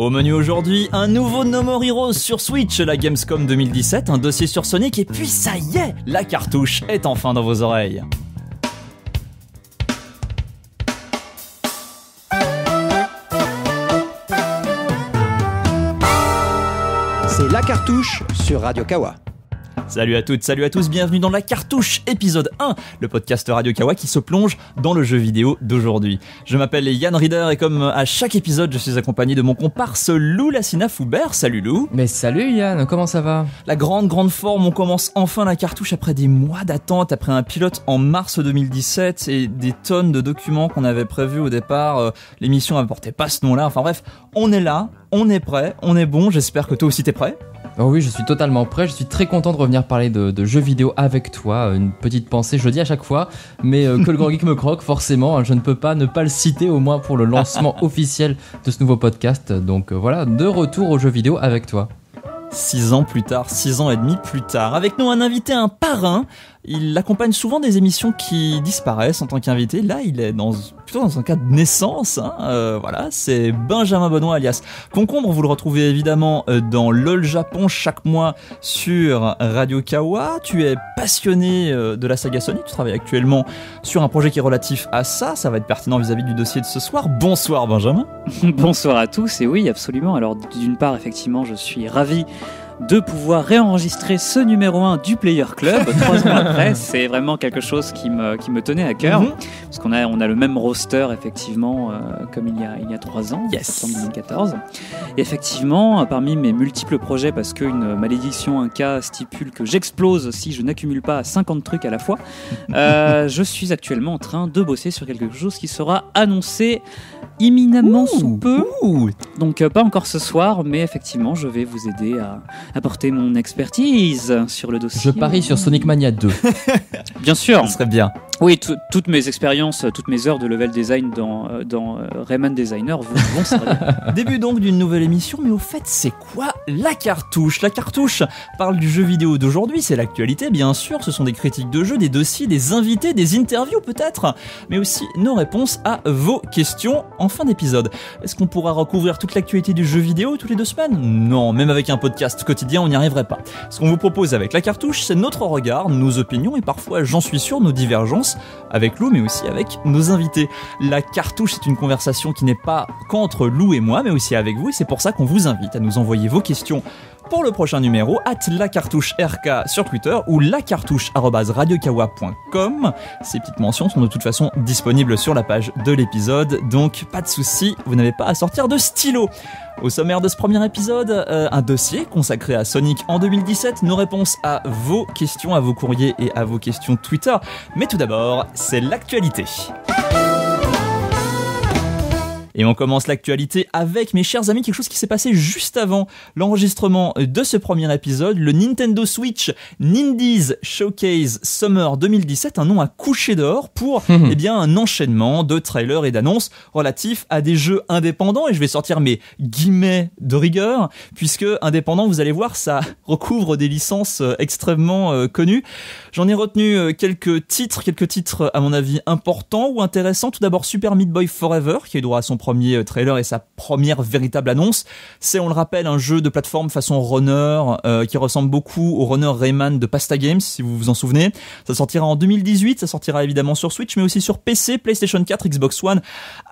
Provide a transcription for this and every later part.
Au menu aujourd'hui, un nouveau No More sur Switch, la Gamescom 2017, un dossier sur Sonic et puis ça y est, la cartouche est enfin dans vos oreilles. C'est la cartouche sur Radio Kawa. Salut à toutes, salut à tous, bienvenue dans La Cartouche, épisode 1, le podcast Radio Kawa qui se plonge dans le jeu vidéo d'aujourd'hui. Je m'appelle Yann Rieder et comme à chaque épisode, je suis accompagné de mon comparse Lou Lassina Foubert. Salut Lou Mais salut Yann, comment ça va La grande, grande forme, on commence enfin La Cartouche après des mois d'attente, après un pilote en mars 2017 et des tonnes de documents qu'on avait prévus au départ. Euh, l'émission n'apportait pas ce nom-là, enfin bref, on est là, on est prêt, on est bon, j'espère que toi aussi t'es prêt. Oh oui, je suis totalement prêt. Je suis très content de revenir parler de, jeux vidéo avec toi. Euh, une petite pensée, je le dis à chaque fois, mais euh, que le grand geek me croque, forcément. Hein. je ne peux pas ne pas le citer, au moins pour le lancement officiel de ce nouveau podcast. Donc euh, voilà, de retour aux jeux vidéo avec toi. Six ans plus tard, six ans et demi plus tard, avec nous un invité, un parrain, il accompagne souvent des émissions qui disparaissent en tant qu'invité. Là, il est dans, plutôt dans un cas de naissance. Hein. Euh, voilà, c'est Benjamin Benoît alias Concombre. Vous le retrouvez évidemment euh, dans LOL Japon chaque mois sur Radio Kawa. Tu es passionné euh, de la saga Sony. Tu travailles actuellement sur un projet qui est relatif à ça. Ça va être pertinent vis à -vis du dossier de ce soir. Bonsoir, Benjamin. Bonsoir à tous. Et oui, absolument. Alors, d'une part, effectivement, je suis ravi de pouvoir réenregistrer ce numéro 1 du Player Club trois après. C'est vraiment quelque chose qui me, qui me tenait à cœur. Mhm. Parce qu'on a, on a le même roster, effectivement, euh, comme il y, a, il y a trois ans, yes. 2014. Et effectivement, euh, parmi mes multiples projets, parce qu'une malédiction, un cas stipule que j'explose si je n'accumule pas 50 trucs à la fois, euh, je suis actuellement en train de bosser sur quelque chose qui sera annoncé imminemment sous peu. Donc euh, pas encore ce soir, mais effectivement, je vais vous aider à apporter mon expertise sur le dossier. Je parie sur Sonic Mania 2. bien sûr. Ce serait bien. Oui, toutes mes expériences, toutes mes heures de level design dans, euh, dans euh, Rayman Designer vont, servir. Début donc d'une nouvelle émission, mais au fait, c'est quoi la Cartouche. La Cartouche parle du jeu vidéo d'aujourd'hui, c'est l'actualité bien sûr, ce sont des critiques de jeux, des dossiers, des invités, des interviews peut-être, mais aussi nos réponses à vos questions en fin d'épisode. Est-ce qu'on pourra recouvrir toute l'actualité du jeu vidéo tous les deux semaines Non, même avec un podcast quotidien, on n'y arriverait pas. Ce qu'on vous propose avec La Cartouche, c'est notre regard, nos opinions et parfois, j'en suis sûr, nos divergences avec Lou, mais aussi avec nos invités. La Cartouche, c'est une conversation qui n'est pas qu'entre Lou et moi, mais aussi avec vous, et c'est pour ça qu'on vous invite à nous envoyer vos questions pour le prochain numéro, at la cartouche RK sur Twitter ou la cartouche radiokawa.com. Ces petites mentions sont de toute façon disponibles sur la page de l'épisode, donc pas de souci, vous n'avez pas à sortir de stylo. Au sommaire de ce premier épisode, euh, un dossier consacré à Sonic en 2017, nos réponses à vos questions, à vos courriers et à vos questions Twitter. Mais tout d'abord, c'est l'actualité. Et on commence l'actualité avec, mes chers amis, quelque chose qui s'est passé juste avant l'enregistrement de ce premier épisode, le Nintendo Switch Nindies Showcase Summer 2017, un nom à coucher dehors pour eh bien, un enchaînement de trailers et d'annonces relatifs à des jeux indépendants. Et je vais sortir mes guillemets de rigueur, puisque indépendant, vous allez voir, ça recouvre des licences euh, extrêmement euh, connues. J'en ai retenu euh, quelques titres, quelques titres à mon avis importants ou intéressants. Tout d'abord Super Meat Boy Forever, qui est droit à son premier euh, trailer et sa première véritable annonce. C'est, on le rappelle, un jeu de plateforme façon runner euh, qui ressemble beaucoup au runner Rayman de Pasta Games, si vous vous en souvenez. Ça sortira en 2018, ça sortira évidemment sur Switch, mais aussi sur PC, PlayStation 4, Xbox One,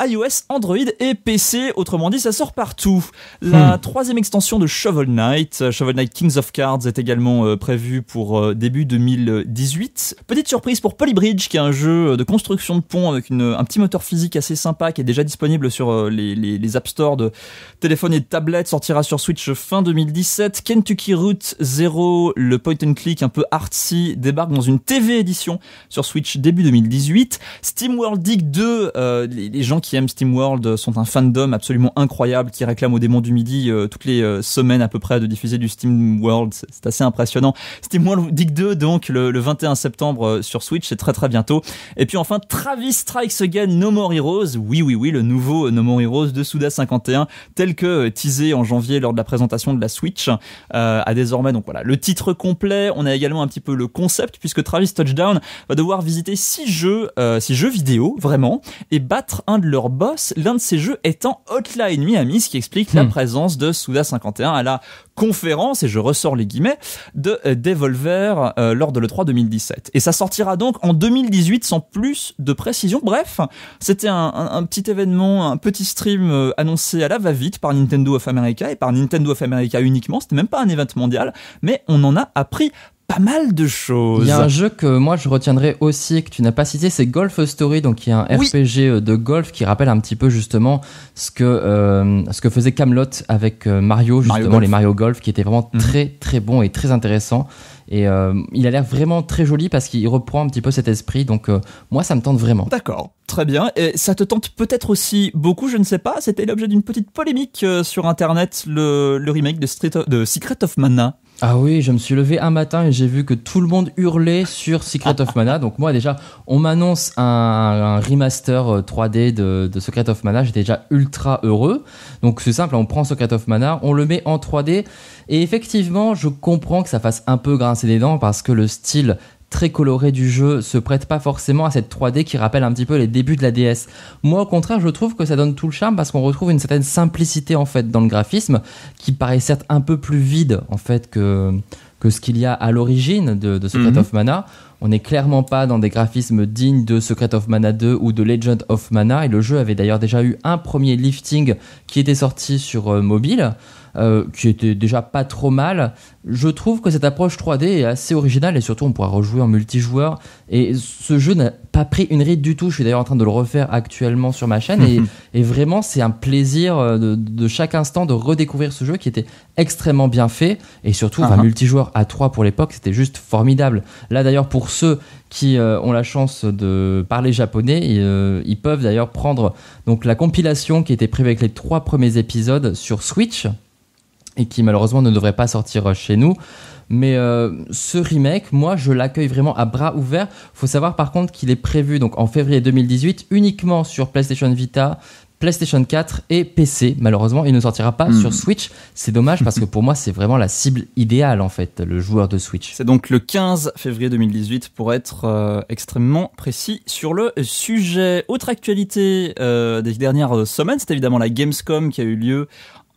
iOS, Android et PC. Autrement dit, ça sort partout. La hmm. troisième extension de Shovel Knight, euh, Shovel Knight Kings of Cards, est également prévu prévue pour début 2018. Petite surprise pour Polybridge, qui est un jeu de construction de pont avec une, un petit moteur physique assez sympa qui est déjà disponible sur sur euh, les, les, les App stores de téléphone et de tablette, sortira sur Switch fin 2017. Kentucky Route 0, le point and click un peu artsy, débarque dans une TV édition sur Switch début 2018. Steam World Dig 2, euh, les, gens qui aiment Steam World sont un fandom absolument incroyable qui réclame au démon du midi euh, toutes les semaines à peu près de diffuser du Steam World. C'est assez impressionnant. Steam World Dig 2, donc le, le 21 septembre sur Switch, c'est très très bientôt. Et puis enfin, Travis Strikes Again No More Heroes. Oui, oui, oui, le nouveau No Heroes de Suda 51, tel que euh, teasé en janvier lors de la présentation de la Switch, euh, a désormais donc voilà le titre complet. On a également un petit peu le concept puisque Travis Touchdown va devoir visiter six jeux, euh, jeux vidéo vraiment, et battre un de leurs boss. L'un de ces jeux étant Hotline Miami, ce qui explique la hmm. présence de Suda 51 à la conférence, et je ressors les guillemets, de euh, Devolver euh, lors de l'E3 2017. Et ça sortira donc en 2018 sans plus de précision. Bref, c'était un, petit événement, un petit stream euh, annoncé à la va-vite par Nintendo of America et par Nintendo of America uniquement. C'était même pas un événement mondial, mais on en a appris pas mal de choses. Il y a un jeu que moi je retiendrai aussi que tu n'as pas cité, c'est Golf Story, donc il y a un RPG euh, de golf qui rappelle un petit peu justement ce que euh, ce que faisait Camelot avec euh, Mario justement les Mario Golf qui était vraiment mhm. très très bon et très intéressant. Et il a l'air vraiment très joli parce qu'il reprend un petit peu cet esprit. Donc moi, ça me tente vraiment. D'accord, très bien. Et ça te tente peut-être aussi beaucoup, je ne sais pas. C'était l'objet d'une petite polémique sur Internet, le, le remake de, Street de Secret of Mana. Ah oui, je me suis levé un matin et j'ai vu que tout le monde hurlait sur Secret of Mana. Donc moi déjà, on m'annonce un, remaster 3D euh, de, de Secret of Mana, j'étais déjà ultra heureux. Donc c'est simple, hein, on prend Secret of Mana, on le met en 3D. Et effectivement, je comprends que ça fasse un peu grincer des dents parce que le style très coloré du jeu se prête pas forcément à cette 3D qui rappelle un petit peu les débuts de la DS. Moi, au contraire, je trouve que ça donne tout le charme parce qu'on retrouve une certaine simplicité en fait dans le graphisme qui paraît certes un peu plus vide en fait que que ce qu'il y a à l'origine de, Secret mhm. of Mana. On n'est clairement pas dans des graphismes dignes de Secret of Mana 2 ou de Legend of Mana, et le jeu avait d'ailleurs déjà eu un premier lifting qui était sorti sur euh, mobile. Euh, qui était déjà pas trop mal. Je trouve que cette approche 3D est assez originale et surtout on pourra rejouer en multijoueur. Et ce jeu n'a pas pris une ride du tout. Je suis d'ailleurs en train de le refaire actuellement sur ma chaîne et, vraiment c'est un plaisir euh, de, chaque instant de redécouvrir ce jeu qui était extrêmement bien fait et surtout un ah ah. multijoueur à 3 pour l'époque c'était juste formidable. Là d'ailleurs pour ceux qui euh, ont la chance de parler japonais. ils peuvent d'ailleurs prendre donc la compilation qui était prévue avec les trois premiers épisodes sur Switch et qui malheureusement ne devrait pas sortir euh, chez nous. Mais euh, ce remake, moi, je l'accueille vraiment à bras ouverts. Faut savoir par contre qu'il est prévu donc en février 2018 uniquement sur PlayStation Vita, PlayStation 4 et PC. Malheureusement, il ne sortira pas hmm. sur Switch. C'est dommage parce que pour moi, c'est vraiment la cible idéale en fait, le joueur de Switch. C'est donc le 15 février 2018 pour être euh, extrêmement précis sur le sujet. Autre actualité des dernières semaines, c'est évidemment la Gamescom qui a eu lieu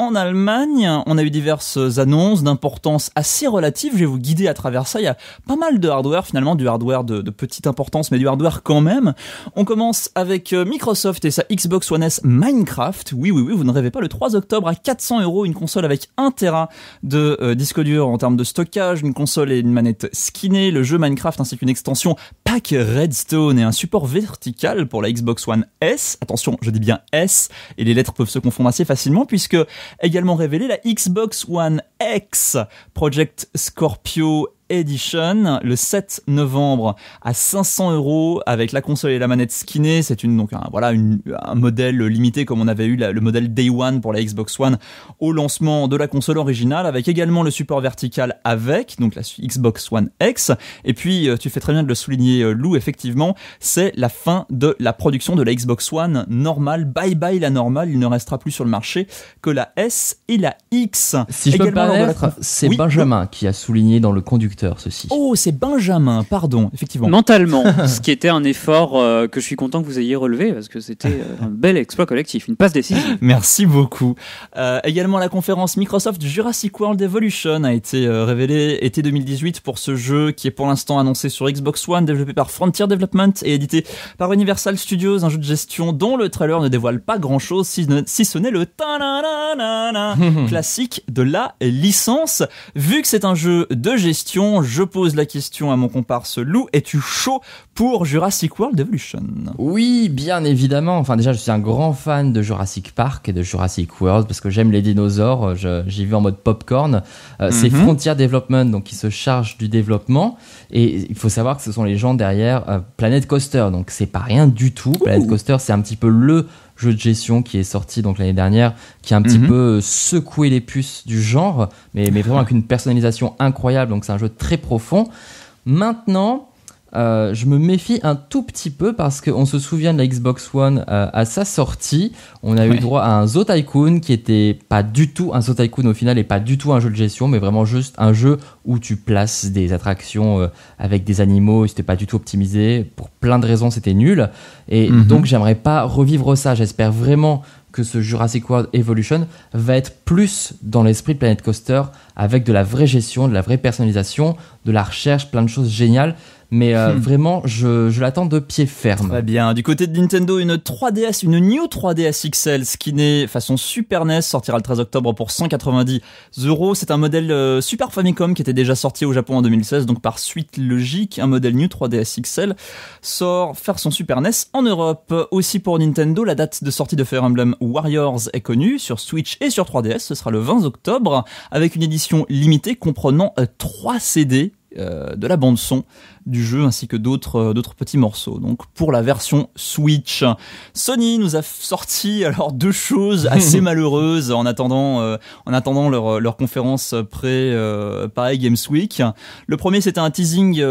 en Allemagne, on a eu diverses annonces d'importance assez relative. Je vais vous guider à travers ça. Il y a pas mal de hardware finalement, du hardware de, petite importance, mais du hardware quand même. On commence avec euh, Microsoft et sa Xbox One S Minecraft. Oui, oui, oui, vous ne rêvez pas. Le 3 octobre à 400 euros, une console avec 1 Tera de euh, disque dur en termes de stockage, une console et une manette skinnée, le jeu Minecraft ainsi qu'une extension pack Redstone et un support vertical pour la Xbox One S. Attention, je dis bien S et les lettres peuvent se confondre assez facilement puisque également révélé la Xbox One X, Project Scorpio Edition le 7 novembre à 500 euros avec la console et la manette skinée. C'est une donc un, voilà une, un modèle limité comme on avait eu le modèle Day One pour la Xbox One au lancement de la console originale avec également le support vertical avec donc la Xbox One X. Et puis euh, tu fais très bien de le souligner euh, Lou effectivement c'est la fin de la production de la Xbox One normale. Bye bye la normale, il ne restera plus sur le marché que la S et la X. Si je peux me c'est Benjamin qui a souligné dans le conducteur ceci. Oh, c'est Benjamin, pardon, effectivement. Mentalement, ce qui était un effort euh, que je suis content que vous ayez relevé, parce que c'était euh, un bel exploit collectif, une passe décisive. Merci beaucoup. Euh, également, la conférence Microsoft Jurassic World Evolution a été révélée été 2018 pour ce jeu qui est pour l'instant annoncé sur Xbox One, développé par Frontier Development et édité par Universal Studios, un jeu de gestion dont le trailer ne dévoile pas grand-chose, si, si, ce n'est le classique de la licence. Vu que c'est un jeu de gestion, je pose la question à mon comparse Lou. Es-tu chaud pour Jurassic World Evolution Oui, bien évidemment. Enfin, déjà, je suis un grand fan de Jurassic Park et de Jurassic World parce que j'aime les dinosaures. J'y vais en mode popcorn. Euh, c'est mhm. Frontier Development donc qui se charge du développement. Et il faut savoir que ce sont les gens derrière euh, Planet Coaster. Donc, c'est pas rien du tout. Planet Coaster, c'est un petit peu le jeu de gestion qui est sorti donc l'année dernière, qui a un petit mhm. peu euh, secoué les puces du genre, mais, mais vraiment avec une personnalisation incroyable. Donc c'est un jeu très profond. Maintenant, euh, je me méfie un tout petit peu parce qu'on se souvient de la Xbox One euh, à sa sortie. On a eu droit à un Zo Tycoon qui était pas du tout un Zo Tycoon au final et pas du tout un jeu de gestion, mais vraiment juste un jeu où tu places des attractions euh, avec des animaux. C'était pas du tout optimisé. Pour plein de raisons, c'était nul. Et mhm. donc, j'aimerais pas revivre ça. J'espère vraiment que ce Jurassic World Evolution va être plus dans l'esprit de Planet Coaster avec de la vraie gestion, de la vraie personnalisation, de la recherche, plein de choses géniales mais euh, hmm. vraiment, je, je l'attends de pied ferme. Très bien. Du côté de Nintendo, une 3DS, une New 3DS XL qui skinée façon Super NES sortira le 13 octobre pour 190 euros. C'est un modèle euh, Super Famicom qui était déjà sorti au Japon en 2016, donc par suite logique, un modèle New 3DS XL sort faire son Super NES en Europe. Aussi pour Nintendo, la date de sortie de Fire Emblem Warriors est connue sur Switch et sur 3DS. Ce sera le 20 octobre avec une édition limitée comprenant 3 euh, CD de la bande son du jeu ainsi que d'autres euh, d'autres petits morceaux. Donc pour la version Switch, Sony nous a sorti alors deux choses assez malheureuses en attendant euh, en attendant leur, euh, leur conférence pré euh, pareil Games Week. Le premier c'était un teasing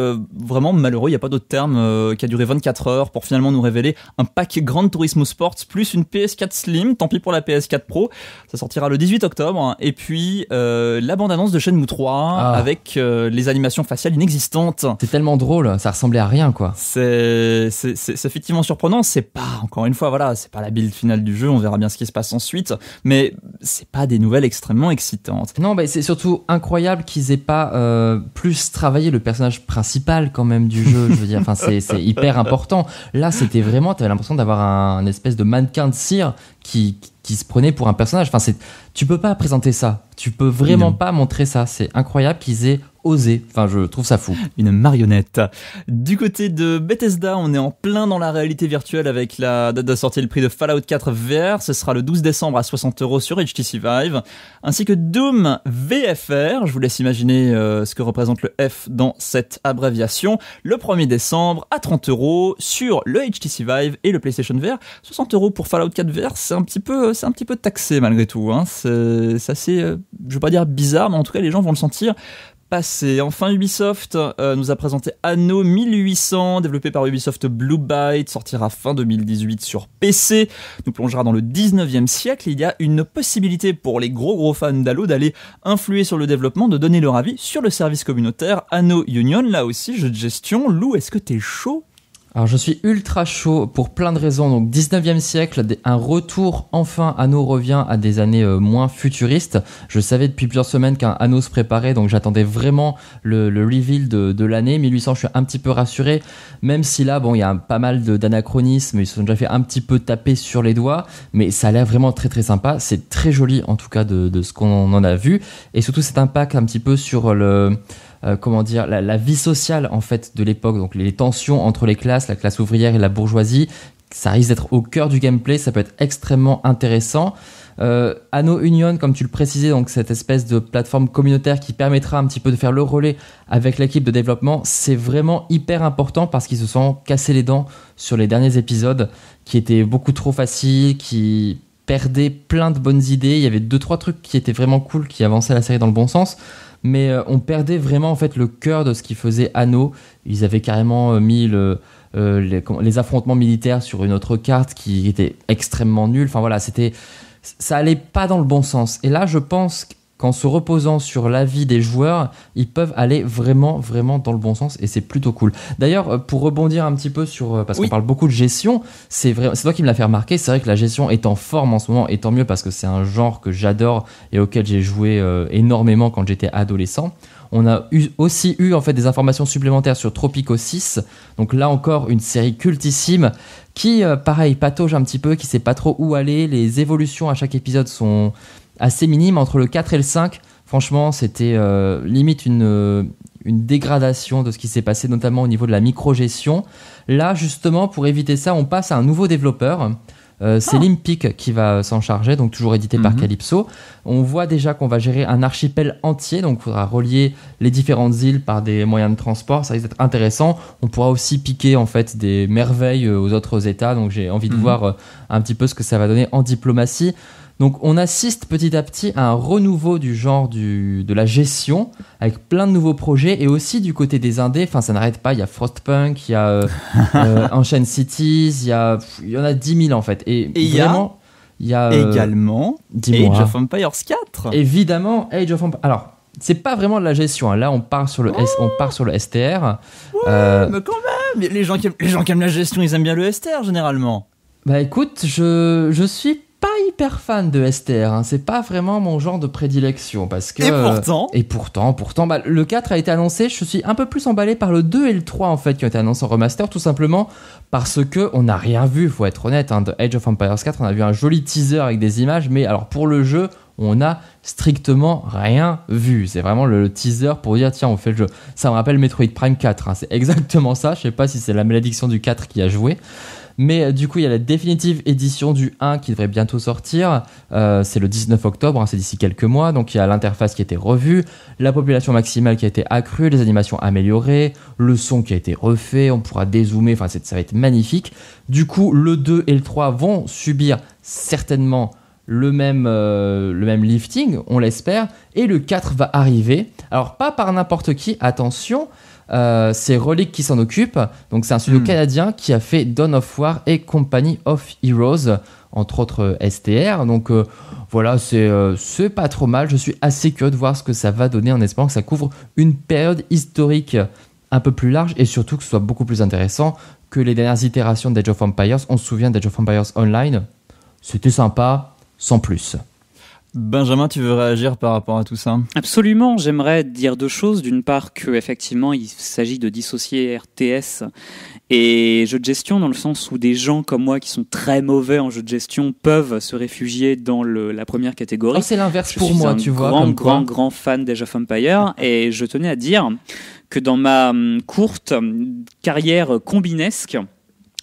vraiment malheureux, il n'y a pas d'autre terme, qui a duré 24 heures pour finalement nous révéler un pack Grand Turismo Sports plus une PS4 Slim, tant pis pour la PS4 Pro. Ça sortira le 18 octobre et puis la bande annonce de Shenmue 3 ah. avec les animations faciales inexistantes. C'est tellement drôle, ça ressemblait à rien quoi. C'est effectivement surprenant, c'est pas, encore une fois, voilà, c'est pas la build finale du jeu, on verra bien ce qui se passe ensuite, mais c'est pas des nouvelles extrêmement excitantes. Non, mais c'est surtout incroyable qu'ils aient pas euh, plus travaillé le personnage principal quand même du jeu, je veux dire, enfin c'est hyper important. Là c'était vraiment, t'avais l'impression d'avoir un, espèce de mannequin de cire qui, qui se prenait pour un personnage. Enfin, c'est, tu peux pas présenter ça. Tu peux vraiment pas montrer ça. C'est incroyable qu'ils aient Oser, Enfin, je trouve ça fou. Une marionnette. Du côté de Bethesda, on est en plein dans la réalité virtuelle avec la date de sortie et le prix de Fallout 4 VR. Ce sera le 12 décembre à 60 euros sur HTC Vive. Ainsi que Doom VFR. Je vous laisse imaginer euh, ce que représente le F dans cette abréviation. Le 1er décembre à 30 euros sur le HTC Vive et le PlayStation VR. 60 euros pour Fallout 4 VR, c'est un petit peu, c'est un petit peu taxé malgré tout. Hein. C'est assez, euh, je veux pas dire bizarre, mais en tout cas, les gens vont le sentir passé. Enfin, Ubisoft euh, nous a présenté Anno 1800, développé par Ubisoft Blue Byte, sortira fin 2018 sur PC, nous plongera dans le 19e siècle. Il y a une possibilité pour les gros gros fans d'Halo d'aller influer sur le développement, de donner leur avis sur le service communautaire Anno Union. Là aussi, jeu de gestion. Lou, est-ce que t'es chaud alors je suis ultra chaud pour plein de raisons. Donc 19e siècle, un retour enfin nos revient à des années euh, moins futuristes. Je savais depuis plusieurs semaines qu'un anneau se préparait, donc j'attendais vraiment le, le, reveal de, l'année. 1800, je suis un petit peu rassuré, même si là, bon, il y a pas mal d'anachronismes, ils se sont déjà fait un petit peu taper sur les doigts, mais ça a l'air vraiment très très sympa. C'est très joli en tout cas de, de ce qu'on en a vu. Et surtout cet impact un petit peu sur le... Euh, comment dire, la, vie sociale en fait de l'époque, donc les tensions entre les classes, la classe ouvrière et la bourgeoisie, ça risque d'être au cœur du gameplay, ça peut être extrêmement intéressant. Euh, Anno Union, comme tu le précisais, donc cette espèce de plateforme communautaire qui permettra un petit peu de faire le relais avec l'équipe de développement, c'est vraiment hyper important parce qu'ils se sont cassés les dents sur les derniers épisodes qui étaient beaucoup trop faciles, qui perdait plein de bonnes idées. Il y avait deux trois trucs qui étaient vraiment cool, qui avançaient la série dans le bon sens, mais euh, on perdait vraiment en fait le cœur de ce qui faisait Anno. Ils avaient carrément euh, mis euh, les, les, affrontements militaires sur une autre carte qui était extrêmement nulle. Enfin voilà, c'était ça allait pas dans le bon sens. Et là, je pense qu'en se reposant sur l'avis des joueurs, ils peuvent aller vraiment, vraiment dans le bon sens et c'est plutôt cool. D'ailleurs, euh, pour rebondir un petit peu sur, euh, parce qu'on parle beaucoup de gestion, c'est vrai, c'est toi qui me l'as fait remarquer, c'est vrai que la gestion est en forme en ce moment et tant mieux parce que c'est un genre que j'adore et auquel j'ai joué euh, énormément quand j'étais adolescent. On a aussi eu en fait des informations supplémentaires sur Tropico 6. Donc là encore une série cultissime qui pareil patauge un petit peu, qui sait pas trop où aller. Les évolutions à chaque épisode sont assez minime entre le 4 et le 5. Franchement, c'était euh, limite euh, une, dégradation de ce qui s'est passé, notamment au niveau de la microgestion. Là, justement, pour éviter ça, on passe à un nouveau développeur. c'est euh, ah. Limpic qui va s'en charger, donc toujours édité par mhm. Calypso. On voit déjà qu'on va gérer un archipel entier, donc il faudra relier les différentes îles par des moyens de transport, ça risque d'être intéressant. On pourra aussi piquer en fait des merveilles aux autres États, donc j'ai envie de mhm. voir un petit peu ce que ça va donner en diplomatie. Donc on assiste petit à petit à un renouveau du genre de la gestion, avec plein de nouveaux projets, et aussi du côté des indés, enfin ça n'arrête pas, il y a Frostpunk, il y a euh, euh Cities, il y, en a 10 000 en fait. Et, il y a, euh, également Age of Empires 4. Évidemment, Age of Empires. Alors, c'est pas vraiment de la gestion. Hein. Là, on part sur le, on part sur le STR. Ouais, euh, mais quand même, les gens, qui aiment, les gens aiment la gestion, ils aiment bien le STR généralement. Bah écoute, je, je suis pas hyper fan de STR, hein. c'est pas vraiment mon genre de prédilection parce que. Et euh, pourtant. et pourtant, bah, le 4 a été annoncé. Je suis un peu plus emballé par le 2 et le 3 en fait qui ont été annoncés en remaster, tout simplement parce que on n'a rien vu. Faut être honnête. Hein, Age of Empires 4, on a vu un joli teaser avec des images, mais alors pour le jeu, on n'a strictement rien vu. C'est vraiment le, teaser pour dire tiens, on fait le jeu. Ça me rappelle Metroid Prime 4. Hein. c'est exactement ça. Je sais pas si c'est la malédiction du 4 qui a joué. Mais euh, du coup, il y a la définitive édition du 1 qui devrait bientôt sortir. Euh, c'est le 19 octobre, hein, c'est d'ici quelques mois. Donc il y a l'interface qui a été revue, la population maximale qui a été accrue, les animations améliorées, le son qui a été refait, on pourra dézoomer, enfin ça va être magnifique. Du coup, le 2 et le 3 vont subir certainement le même, euh, le même lifting, on l'espère, et le 4 va arriver. Alors pas par n'importe qui, attention, euh, c'est Relic qui s'en occupe. Donc c'est un studio hmm. canadien qui a fait Dawn of War et Company of Heroes, entre autres euh, STR. Donc euh, voilà, c'est pas trop mal. Je suis assez curieux de voir ce que ça va donner en espérant que ça couvre une période historique un peu plus large et surtout que ce soit beaucoup plus intéressant que les dernières itérations d'Age of Empires. On se souvient d'Age of Empires Online. C'était sympa, sans plus. Benjamin, tu veux réagir par rapport à tout ça Absolument, j'aimerais dire deux choses. D'une part, qu'effectivement, il s'agit de dissocier RTS et jeu de gestion dans le sens où des gens comme moi qui sont très mauvais en jeu de gestion peuvent se réfugier dans la première catégorie. Ah, c'est l'inverse pour moi, tu vois. Grand, grand, grand fan d'Age of Empire et je tenais à dire que dans ma hum, courte carrière combinesque,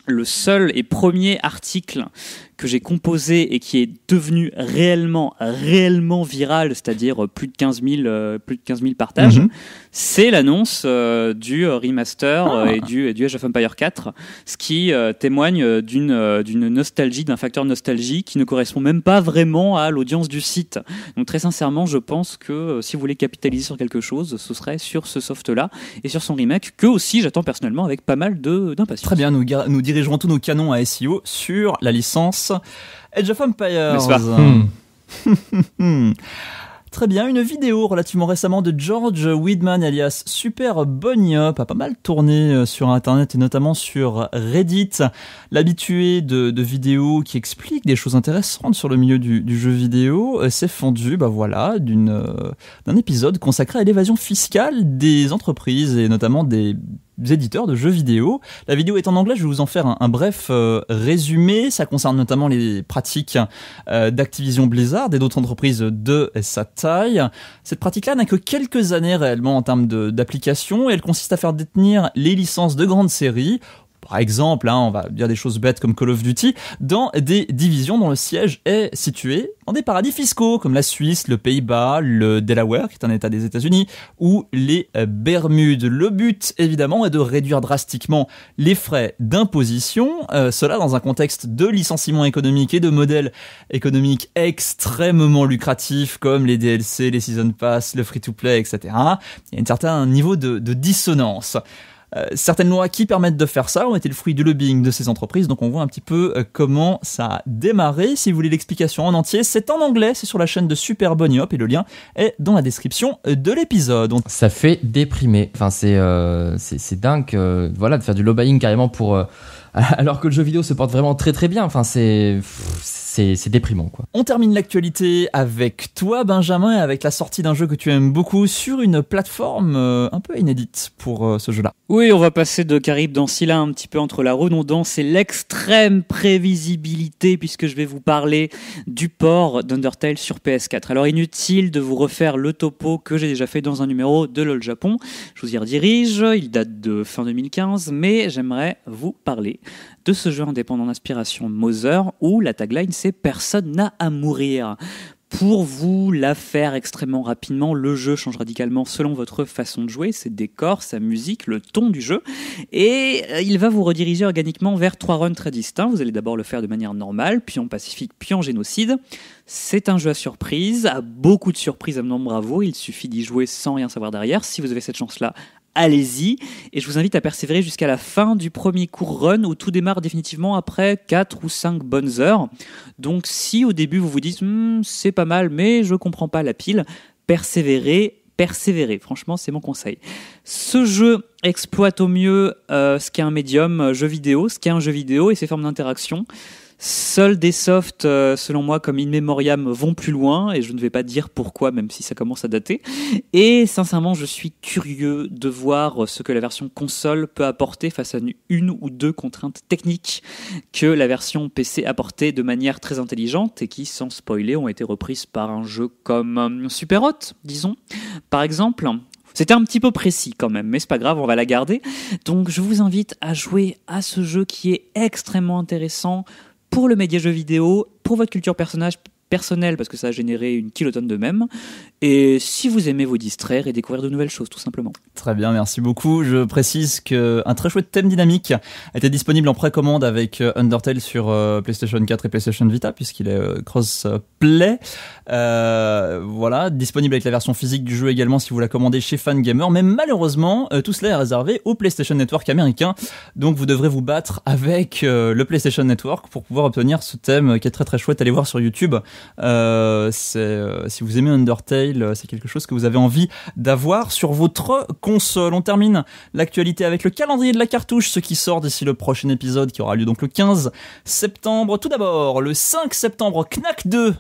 le seul et premier article que j'ai composé et qui est devenu réellement, réellement viral, c'est-à-dire plus de 15 000, euh, plus de 15 partages, mhm. c'est l'annonce euh, du remaster ah. euh, et, du, et du Age of Empire 4, ce qui témoigne d'une d'une nostalgie, d'un facteur nostalgie qui ne correspond même pas vraiment à l'audience du site. Donc très sincèrement, je pense que si vous voulez capitaliser sur quelque chose, ce serait sur ce soft-là et sur son remake, que aussi j'attends personnellement avec pas mal d'impatience. Très bien, nous, nous dirigerons tous nos canons à SEO sur la licence Edge of Empires. Hmm. Hmm. Très bien, une vidéo relativement récemment de George Widman alias Super up, a pas mal tourné euh, sur internet et notamment sur Reddit, l'habitué de, vidéos qui expliquent des choses intéressantes sur le milieu du, jeu vidéo, euh, s'est fondu bah voilà, euh, d'un épisode consacré à l'évasion fiscale des entreprises et notamment des éditeurs de jeux vidéo. La vidéo est en anglais, je vais vous en faire un, bref euh, résumé. Ça concerne notamment les pratiques euh, d'Activision Blizzard et d'autres entreprises de sa taille. Cette pratique-là n'a que quelques années réellement en termes d'application et elle consiste à faire détenir les licences de grandes séries par exemple, hein, on va dire des choses bêtes comme Call of Duty, dans des divisions dont le siège est situé dans des paradis fiscaux comme la Suisse, le Pays-Bas, le Delaware, qui est un État des États-Unis, ou les euh, Bermudes. Le but, évidemment, est de réduire drastiquement les frais d'imposition, euh, cela dans un contexte de licenciement économique et de modèles économiques extrêmement lucratifs comme les DLC, les Season Pass, le Free-to-Play, etc. Il y a un certain niveau de dissonance. Euh, certaines lois qui permettent de faire ça ont été le fruit du lobbying de ces entreprises, donc on voit un petit peu euh, comment ça a démarré. Si vous voulez l'explication en entier, c'est en anglais, c'est sur la chaîne de Super Bunny et le lien est dans la description euh, de l'épisode. Ça fait déprimer, enfin c'est dingue, voilà, de faire du lobbying carrément pour alors que le jeu vidéo se porte vraiment très très bien. Enfin c'est c'est déprimant. Quoi. On termine l'actualité avec toi, Benjamin, et avec la sortie d'un jeu que tu aimes beaucoup sur une plateforme euh, un peu inédite pour euh, ce jeu-là. Oui, on va passer de Carib dans Scylla un petit peu entre la redondance et l'extrême prévisibilité, puisque je vais vous parler du port d'Undertale sur PS4. Alors, inutile de vous refaire le topo que j'ai déjà fait dans un numéro de LOL Japon. Je vous y redirige, il date de fin 2015, mais j'aimerais vous parler de ce jeu indépendant d'inspiration Moser où la tagline c'est Personne n'a à mourir. Pour vous la faire extrêmement rapidement, le jeu change radicalement selon votre façon de jouer, ses décors, sa musique, le ton du jeu, et euh, il va vous rediriger organiquement vers trois runs très distincts. Vous allez d'abord le faire de manière normale, puis en pacifique, puis en génocide. C'est un jeu à surprise, à beaucoup de surprises à mon nom, Il suffit d'y jouer sans rien savoir derrière. Si vous avez cette chance-là, allez-y. Et je vous invite à persévérer jusqu'à la fin du premier court run où tout démarre définitivement après 4 ou 5 bonnes heures. Donc si au début vous vous dites hmm, c'est pas mal mais je comprends pas la pile, persévérer, persévérer. Franchement, c'est mon conseil. Ce jeu exploite au mieux euh, ce qu'est un médium euh, jeu vidéo, ce qu'est un jeu vidéo et ses formes d'interaction. Seuls des softs, euh, selon moi, comme In Memoriam, vont plus loin, et je ne vais pas dire pourquoi, même si ça commence à dater. Et sincèrement, je suis curieux de voir ce que la version console peut apporter face à une ou deux contraintes techniques que la version PC apportait de manière très intelligente et qui, sans spoiler, ont été reprises par un jeu comme Superhot, disons, par exemple, c'était un petit peu précis quand même, mais c'est pas grave, on va la garder. Donc je vous invite à jouer à ce jeu qui est extrêmement intéressant pour le média jeu vidéo, pour votre culture personnage personnelle parce que ça a généré une kilotonne de mèmes et si vous aimez vous distraire et découvrir de nouvelles choses, tout simplement. Très bien, merci beaucoup. Je précise qu'un très chouette thème dynamique était disponible en précommande avec euh, Undertale sur euh, PlayStation 4 et PlayStation Vita, puisqu'il est euh, cross-play. voilà, disponible avec la version physique du jeu également si vous la commandez chez Fangamer, mais malheureusement, tout cela est réservé au PlayStation Network américain, donc vous devrez vous battre avec le PlayStation Network pour pouvoir obtenir ce thème qui est très très chouette. Allez voir sur YouTube si vous aimez Undertale euh, c'est quelque chose que vous avez envie d'avoir sur votre console. On termine l'actualité avec le calendrier de la cartouche, ce qui sort d'ici le prochain épisode qui aura lieu donc le 15 septembre. Tout d'abord, le 5 septembre, Knack 2,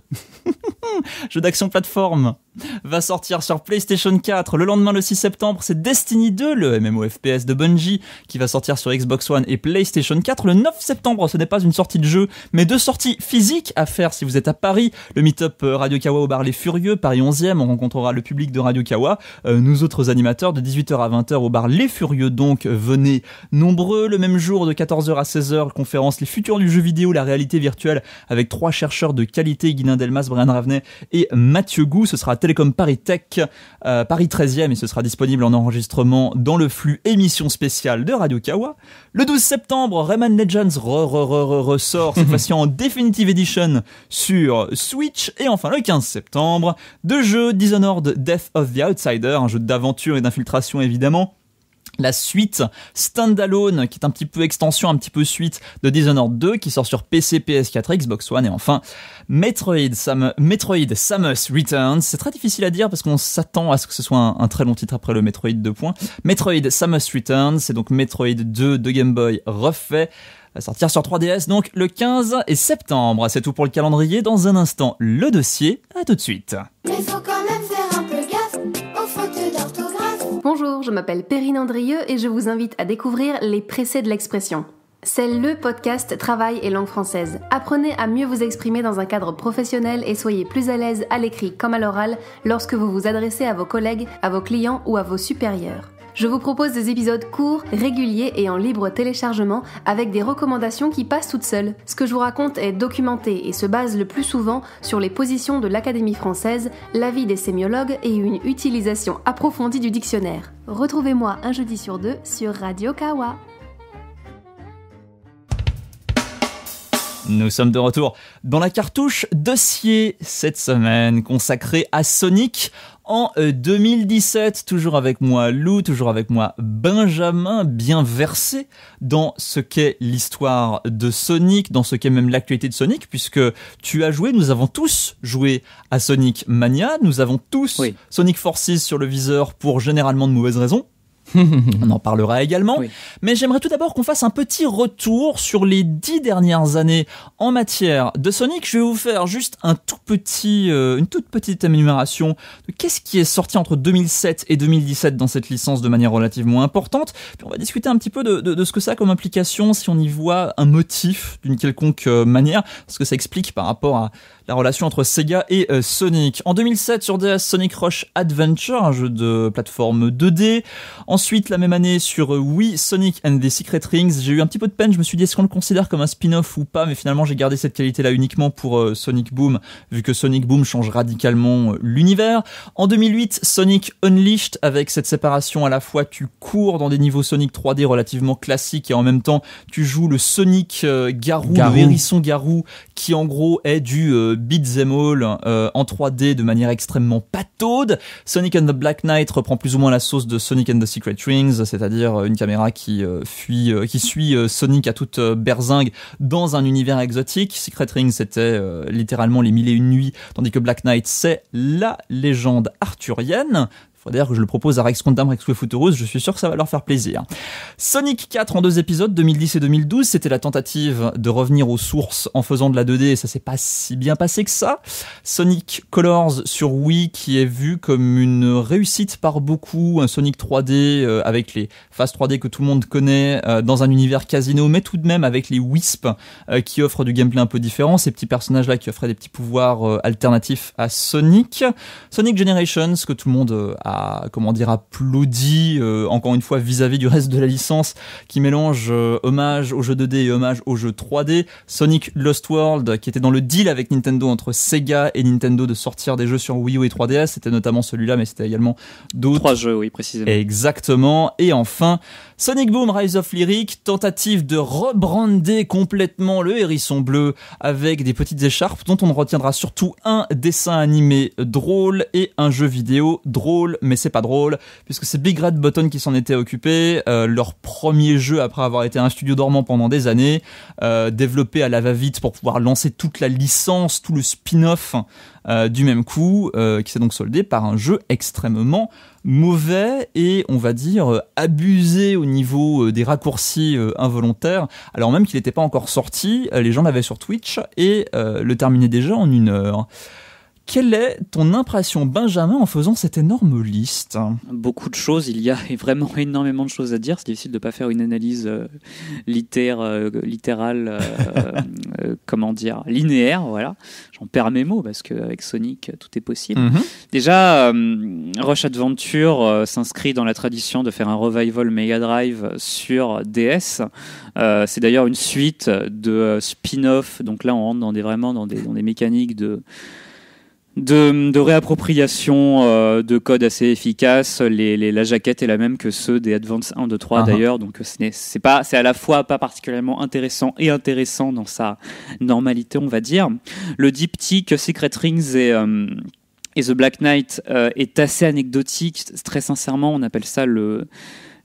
jeu d'action plateforme va sortir sur PlayStation 4 le lendemain le 6 septembre. C'est Destiny 2, le MMO FPS de Bungie, qui va sortir sur Xbox One et PlayStation 4 le 9 septembre. Ce n'est pas une sortie de jeu, mais deux sorties physiques à faire si vous êtes à Paris. Le meet-up euh, Radio Kawa au bar Les Furieux, Paris 11e, on rencontrera le public de Radio Kawa. Euh, nous autres animateurs de 18h à 20h au bar Les Furieux, donc euh, venez nombreux. Le même jour, de 14h à 16h, conférence Les Futurs du jeu vidéo, la réalité virtuelle avec trois chercheurs de qualité, Guilain Delmas, Brian Ravenet et Mathieu Gou. Ce sera comme Paris Tech, euh, Paris 13e, et ce sera disponible en enregistrement dans le flux émission spéciale de Radio Kawa. Le 12 septembre, Rayman Legends ressort, cette fois-ci en Definitive Edition sur Switch. Et enfin, le 15 septembre, deux jeux Dishonored Death of the Outsider, un jeu d'aventure et d'infiltration évidemment, la suite Standalone, qui est un petit peu extension, un petit peu suite de Dishonored 2, qui sort sur PC, PS4, Xbox One, et enfin Metroid, Samus Returns. C'est très difficile à dire parce qu'on s'attend à ce que ce soit un, très long titre après le Metroid 2. Metroid Samus Returns, c'est donc Metroid 2 de Game Boy refait à sortir sur 3DS donc le 15 et septembre. C'est tout pour le calendrier. Dans un instant, le dossier. À tout de suite. Bonjour, je m'appelle Perrine Andrieux et je vous invite à découvrir Les précès de l'expression. C'est le podcast Travail et langue française. Apprenez à mieux vous exprimer dans un cadre professionnel et soyez plus à l'aise à l'écrit comme à l'oral lorsque vous vous adressez à vos collègues, à vos clients ou à vos supérieurs. Je vous propose des épisodes courts, réguliers et en libre téléchargement avec des recommandations qui passent toutes seules. Ce que je vous raconte est documenté et se base le plus souvent sur les positions de l'Académie française, l'avis des sémiologues et une utilisation approfondie du dictionnaire. Retrouvez-moi un jeudi sur deux sur Radio Kawa. Nous sommes de retour dans la cartouche dossier cette semaine consacrée à Sonic en 2017. Euh, toujours avec moi Lou, toujours avec moi Benjamin, bien versé dans ce qu'est l'histoire de Sonic, dans ce qu'est même l'actualité de Sonic, puisque tu as joué, nous avons tous joué à Sonic Mania, nous avons tous Sonic Forces sur le viseur pour généralement de mauvaises raisons. On en parlera également. Mais j'aimerais tout d'abord qu'on fasse un petit retour sur les dix dernières années en matière de Sonic. Je vais vous faire juste un tout petit, euh, une toute petite énumération de qu'est-ce qui est sorti entre 2007 et 2017 dans cette licence de manière relativement importante. Puis on va discuter un petit peu de, de ce que ça a comme implication, si on y voit un motif d'une quelconque euh, manière, ce que ça explique par rapport à, la relation entre Sega et euh, Sonic. En 2007 sur DS, Sonic Rush Adventure, un jeu de plateforme 2D. Ensuite, la même année sur euh, Wii, Sonic and the Secret Rings. J'ai eu un petit peu de peine, je me suis dit est-ce qu'on le considère comme un spin-off ou pas, mais finalement j'ai gardé cette qualité-là uniquement pour euh, Sonic Boom, vu que Sonic Boom change radicalement l'univers. En 2008, Sonic Unleashed, avec cette séparation à la fois tu cours dans des niveaux Sonic 3D relativement classiques et en même temps tu joues le Sonic Garou, Garou, le hérisson Garou, qui en gros est du them all euh, en 3D de manière extrêmement pataude. Sonic and the Black Knight reprend plus ou moins la sauce de Sonic and the Secret Rings, c'est-à-dire euh, une caméra qui euh, fuit, qui suit Sonic à toute berzingue dans un univers exotique. Secret Rings c'était littéralement les mille et une nuits, tandis que Black Knight c'est la légende arthurienne D'ailleurs, je le propose à Rex Condam, Rex Futurus, je suis sûr que ça va leur faire plaisir. Sonic 4 en deux épisodes, 2010 et 2012, c'était la tentative de revenir aux sources en faisant de la 2D et ça s'est pas si bien passé que ça. Sonic Colors sur Wii qui est vu comme une réussite par beaucoup, un Sonic 3D euh, avec les phases 3D que tout le monde connaît euh, dans un univers casino, mais tout de même avec les Wisp euh, qui offrent du gameplay un peu différent, ces petits personnages-là qui offraient des petits pouvoirs alternatifs à Sonic. Sonic Generations que tout le monde a comment dire applaudi euh, encore une fois vis-à-vis du reste de la licence qui mélange euh, hommage au jeu 2D et hommage au jeu 3D Sonic Lost World qui était dans le deal avec Nintendo entre Sega et Nintendo de sortir des jeux sur Wii U et 3DS c'était notamment celui-là mais c'était également d'autres trois jeux oui précisément exactement et enfin Sonic Boom Rise of Lyric, tentative de rebrander complètement le hérisson bleu avec des petites écharpes dont on retiendra surtout un dessin animé drôle et un jeu vidéo drôle, mais c'est pas drôle, puisque c'est Big Red Button qui s'en était occupé, euh, leur premier jeu après avoir été un studio dormant pendant des années, euh, développé à la va-vite pour pouvoir lancer toute la licence, tout le spin-off euh, du même coup, euh, qui s'est donc soldé par un jeu extrêmement mauvais et on va dire euh, abusé au niveau des raccourcis involontaires, alors même qu'il n'était pas encore sorti, les gens l'avaient sur Twitch et le terminaient déjà en une heure. Quelle est ton impression, Benjamin, en faisant cette énorme liste Beaucoup de choses, il y a vraiment énormément de choses à dire. C'est difficile de ne pas faire une analyse euh, euh, littérale, euh, comment dire, linéaire, voilà. J'en perds mes mots parce qu'avec Sonic, tout est possible. Mhm. Déjà, Rush Adventure s'inscrit dans la tradition de faire un revival Mega Drive sur DS. C'est d'ailleurs une suite de spin-off, donc là on rentre vraiment dans dans des mécaniques de de, réappropriation euh, de code assez efficace, la jaquette est la même que ceux des Advance 1, 2, 3 d'ailleurs. Donc c'est à la fois pas particulièrement intéressant et intéressant dans sa normalité, on va dire. Le diptyque Secret Rings et euh, The Black Knight euh, est assez anecdotique. Très sincèrement, on appelle ça le,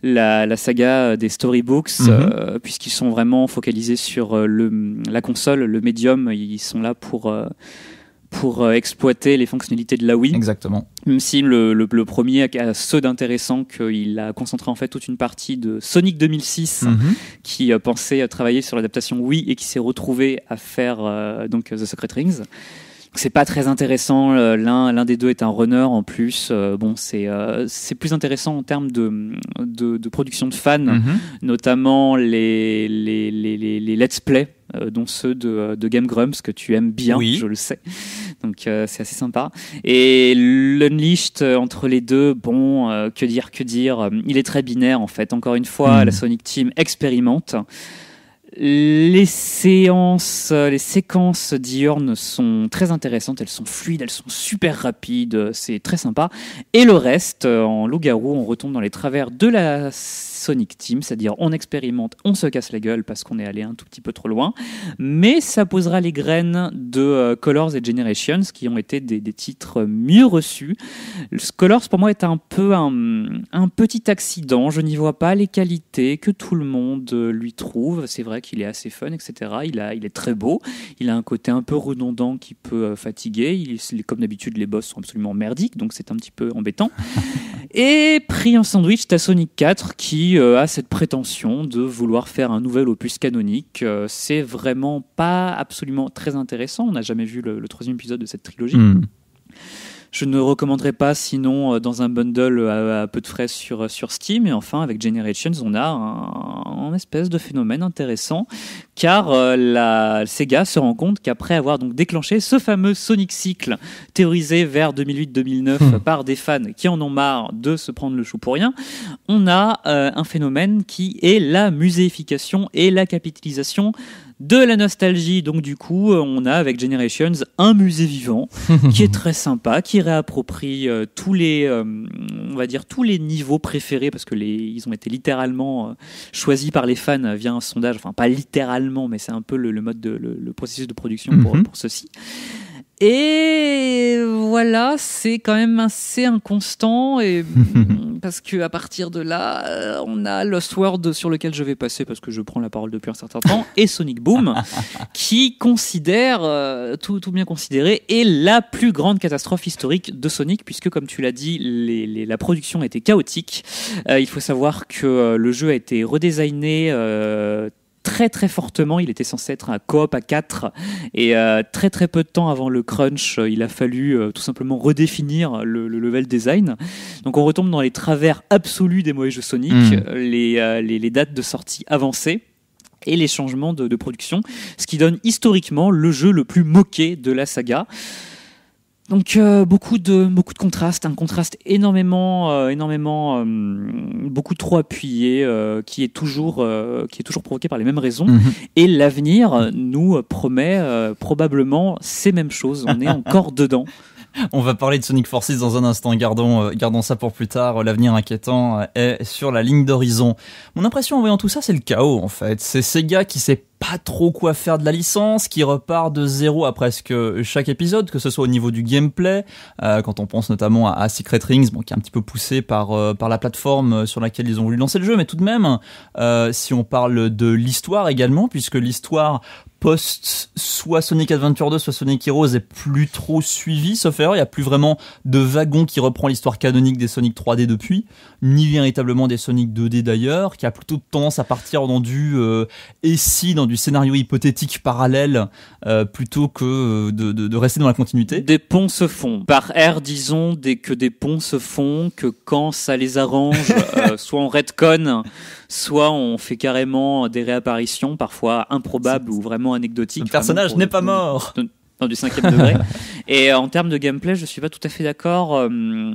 la, saga des storybooks, mm-hmm. puisqu'ils sont vraiment focalisés sur la console, le médium. Ils sont là pour pour euh, exploiter les fonctionnalités de la Wii. Exactement. Même si le, le, premier a ce d'intéressant qu'il a concentré en fait toute une partie de Sonic 2006 mhm. qui euh, pensait euh, travailler sur l'adaptation Wii et qui s'est retrouvé à faire donc The Secret Rings c'est pas très intéressant. Euh, l'un, l'un des deux est un runner en plus. Euh, bon, c'est euh, c'est plus intéressant en termes de, de, de production de fans, mhm. notamment les les, les, les, let's play, dont ceux de, de, Game Grumps que tu aimes bien, je le sais. Donc c'est assez sympa. Et l'Unleashed entre les deux, bon, que dire, que dire. Il est très binaire en fait. Encore une fois, hmm. la Sonic Team expérimente. Les séances, euh, les séquences diurnes sont très intéressantes, elles sont fluides, elles sont super rapides, c'est très sympa. Et le reste, euh, en loup-garou, on retombe dans les travers de la Sonic Team, c'est-à-dire on expérimente, on se casse la gueule parce qu'on est allé un tout petit peu trop loin, mais ça posera les graines de euh, Colors et Generations qui ont été des, titres mieux reçus. Colors pour moi est un peu un, petit accident, je n'y vois pas les qualités que tout le monde euh, lui trouve, c'est vrai qu'il est assez fun, etc. Il, est très beau, il a un côté un peu redondant qui peut euh, fatiguer, il, comme d'habitude les boss sont absolument merdiques, donc c'est un petit peu embêtant. et pris en sandwich, t'as Sonic 4 qui à euh, cette prétention de vouloir faire un nouvel opus canonique. Euh, c'est vraiment pas absolument très intéressant. On n'a jamais vu le, troisième épisode de cette trilogie. Hmm. Je ne recommanderais pas sinon euh, dans un bundle euh, à, peu de frais sur, euh, sur Steam. Et enfin, avec Generations, on a un, espèce de phénomène intéressant car la Sega se rend compte qu'après avoir donc déclenché ce fameux Sonic Cycle théorisé vers 2008-2009 hmm. par des fans qui en ont marre de se prendre le chou pour rien, on a un phénomène qui est la muséification et la capitalisation de la nostalgie. Donc du coup, euh, on a avec Generations un musée vivant qui est très sympa, qui réapproprie euh, tous les, euh, on va dire tous les niveaux préférés parce que les, ils ont été littéralement choisis par les fans via un sondage. Enfin, pas littéralement, mais c'est un peu le, mode de, le, processus de production pour, mhm. pour ceci. Et voilà, c'est quand même assez inconstant et parce que à partir de là, euh, on a Lost World sur lequel je vais passer parce que je prends la parole depuis un certain temps et Sonic Boom qui considère euh, tout, bien considéré est la plus grande catastrophe historique de Sonic puisque comme tu l'as dit, la production était chaotique. Euh, il faut savoir que le jeu a été redessiné très très fortement. Il était censé être un coop à 4 et euh, très très peu de temps avant le crunch, euh, il a fallu euh, tout simplement redéfinir le, level design. Donc on retombe dans les travers absolus des mauvais jeux Sonic, hmm. les, dates de sortie avancées et les changements de, production, ce qui donne historiquement le jeu le plus moqué de la saga. Donc euh, beaucoup de beaucoup de contrastes, un contraste énormément euh, énormément euh, beaucoup trop appuyé qui est toujours qui est toujours provoqué par les mêmes raisons mhm. et l'avenir nous promet probablement ces mêmes choses. On est encore dedans. On va parler de Sonic Forces dans un instant, gardons, euh, ça pour plus tard, l'avenir inquiétant euh, est sur la ligne d'horizon. Mon impression en voyant tout ça, c'est le chaos en fait. C'est Sega qui sait pas trop quoi faire de la licence, qui repart de zéro à presque chaque épisode, que ce soit au niveau du gameplay, euh, quand on pense notamment à, Secret Rings, qui est un petit peu poussé par, par la plateforme sur laquelle ils ont voulu lancer le jeu, mais tout de même, si on parle de l'histoire également, puisque l'histoire post soit Sonic Adventure 2 soit Sonic Heroes est plus trop suivi sauf erreur il n'y a plus vraiment de wagon qui reprend l'histoire canonique des Sonic 3D depuis ni véritablement des Sonic 2D d'ailleurs qui a plutôt tendance à partir dans du euh, et si dans du scénario hypothétique parallèle euh, plutôt que euh, de, rester dans la continuité des ponts se font par air, disons dès que des ponts se font que quand ça les arrange soit on redcon soit on fait carrément des réapparitions parfois improbables ou vraiment anecdotique. Le personnage n'est pas mort du cinquième degré. Et euh, en termes de gameplay, je suis pas tout à fait d'accord. Euh,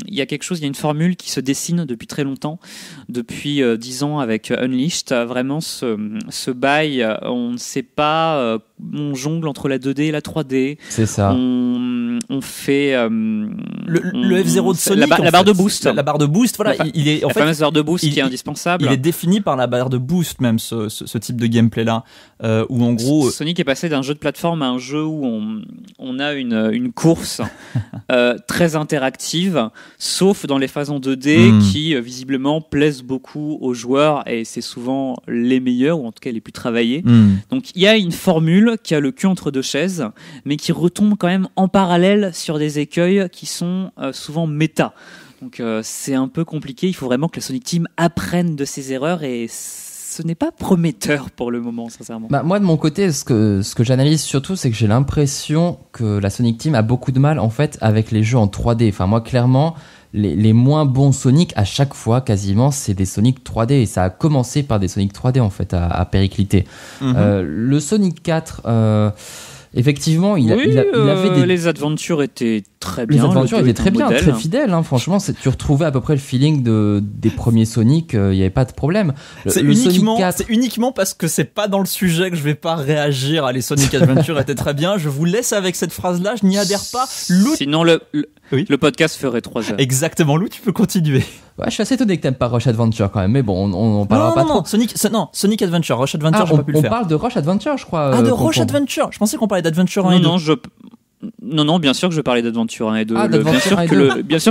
il y a quelque chose, il y a une formule qui se dessine depuis très longtemps, depuis euh, dix ans avec Unleashed. Vraiment, ce, ce bail, on ne sait pas, on jongle entre la 2D et la 3D. C'est ça. On, on fait le, F0 de Sonic, la, barre de boost. La, barre de boost, voilà. La, il, est, en fait, fameuse barre de boost il, qui est indispensable. Il est défini par la barre de boost même ce, type de gameplay là, où en gros Sonic est passé d'un jeu de plateforme à un jeu où on, on a une, course euh, très interactive, sauf dans les phases en 2D hmm. qui euh, visiblement plaisent beaucoup aux joueurs et c'est souvent les meilleurs ou en tout cas les plus travaillés. Hmm. Donc il y a une formule qui a le cul entre deux chaises, mais qui retombe quand même en parallèle sur des écueils qui sont euh, souvent méta. Donc c'est un peu compliqué, il faut vraiment que la Sonic Team apprenne de ses erreurs et ce n'est pas prometteur pour le moment, sincèrement. Bah, moi, de mon côté, ce que, ce que j'analyse surtout, c'est que j'ai l'impression que la Sonic Team a beaucoup de mal, en fait, avec les jeux en 3D. Enfin, moi, clairement, les, moins bons Sonic, à chaque fois, quasiment, c'est des Sonic 3D. Et ça a commencé par des Sonic 3D, en fait, à, péricliter. Mhm. Euh, le Sonic 4... Euh, effectivement, il, avait euh, des... les aventures étaient très bien. Les aventures très bien, très fidèle. Hein. franchement, tu retrouvais à peu près le feeling des premiers Sonic. Il euh, n'y avait pas de problème. C'est uniquement, parce que c'est pas dans le sujet que je vais pas réagir. Allez, Sonic Adventure était très bien. Je vous laisse avec cette phrase-là. Je n'y adhère pas. Sinon, le, podcast ferait trois heures. Exactement. Lou, tu peux continuer. Ouais, je suis assez étonné que t'aimes pas Rush Adventure quand même, mais bon, on, ne parlera pas trop. Non, Sonic, non, Sonic Adventure, Rush Adventure, ah, pas pu le faire. On parle de Rush Adventure, je crois. Ah, de euh, Rush Adventure. Je pensais qu'on parlait d'Adventure 1 ligne. Non, je, non, non, bien sûr que je parlais d'Adventure 1 et 2. Ah, bien, sûr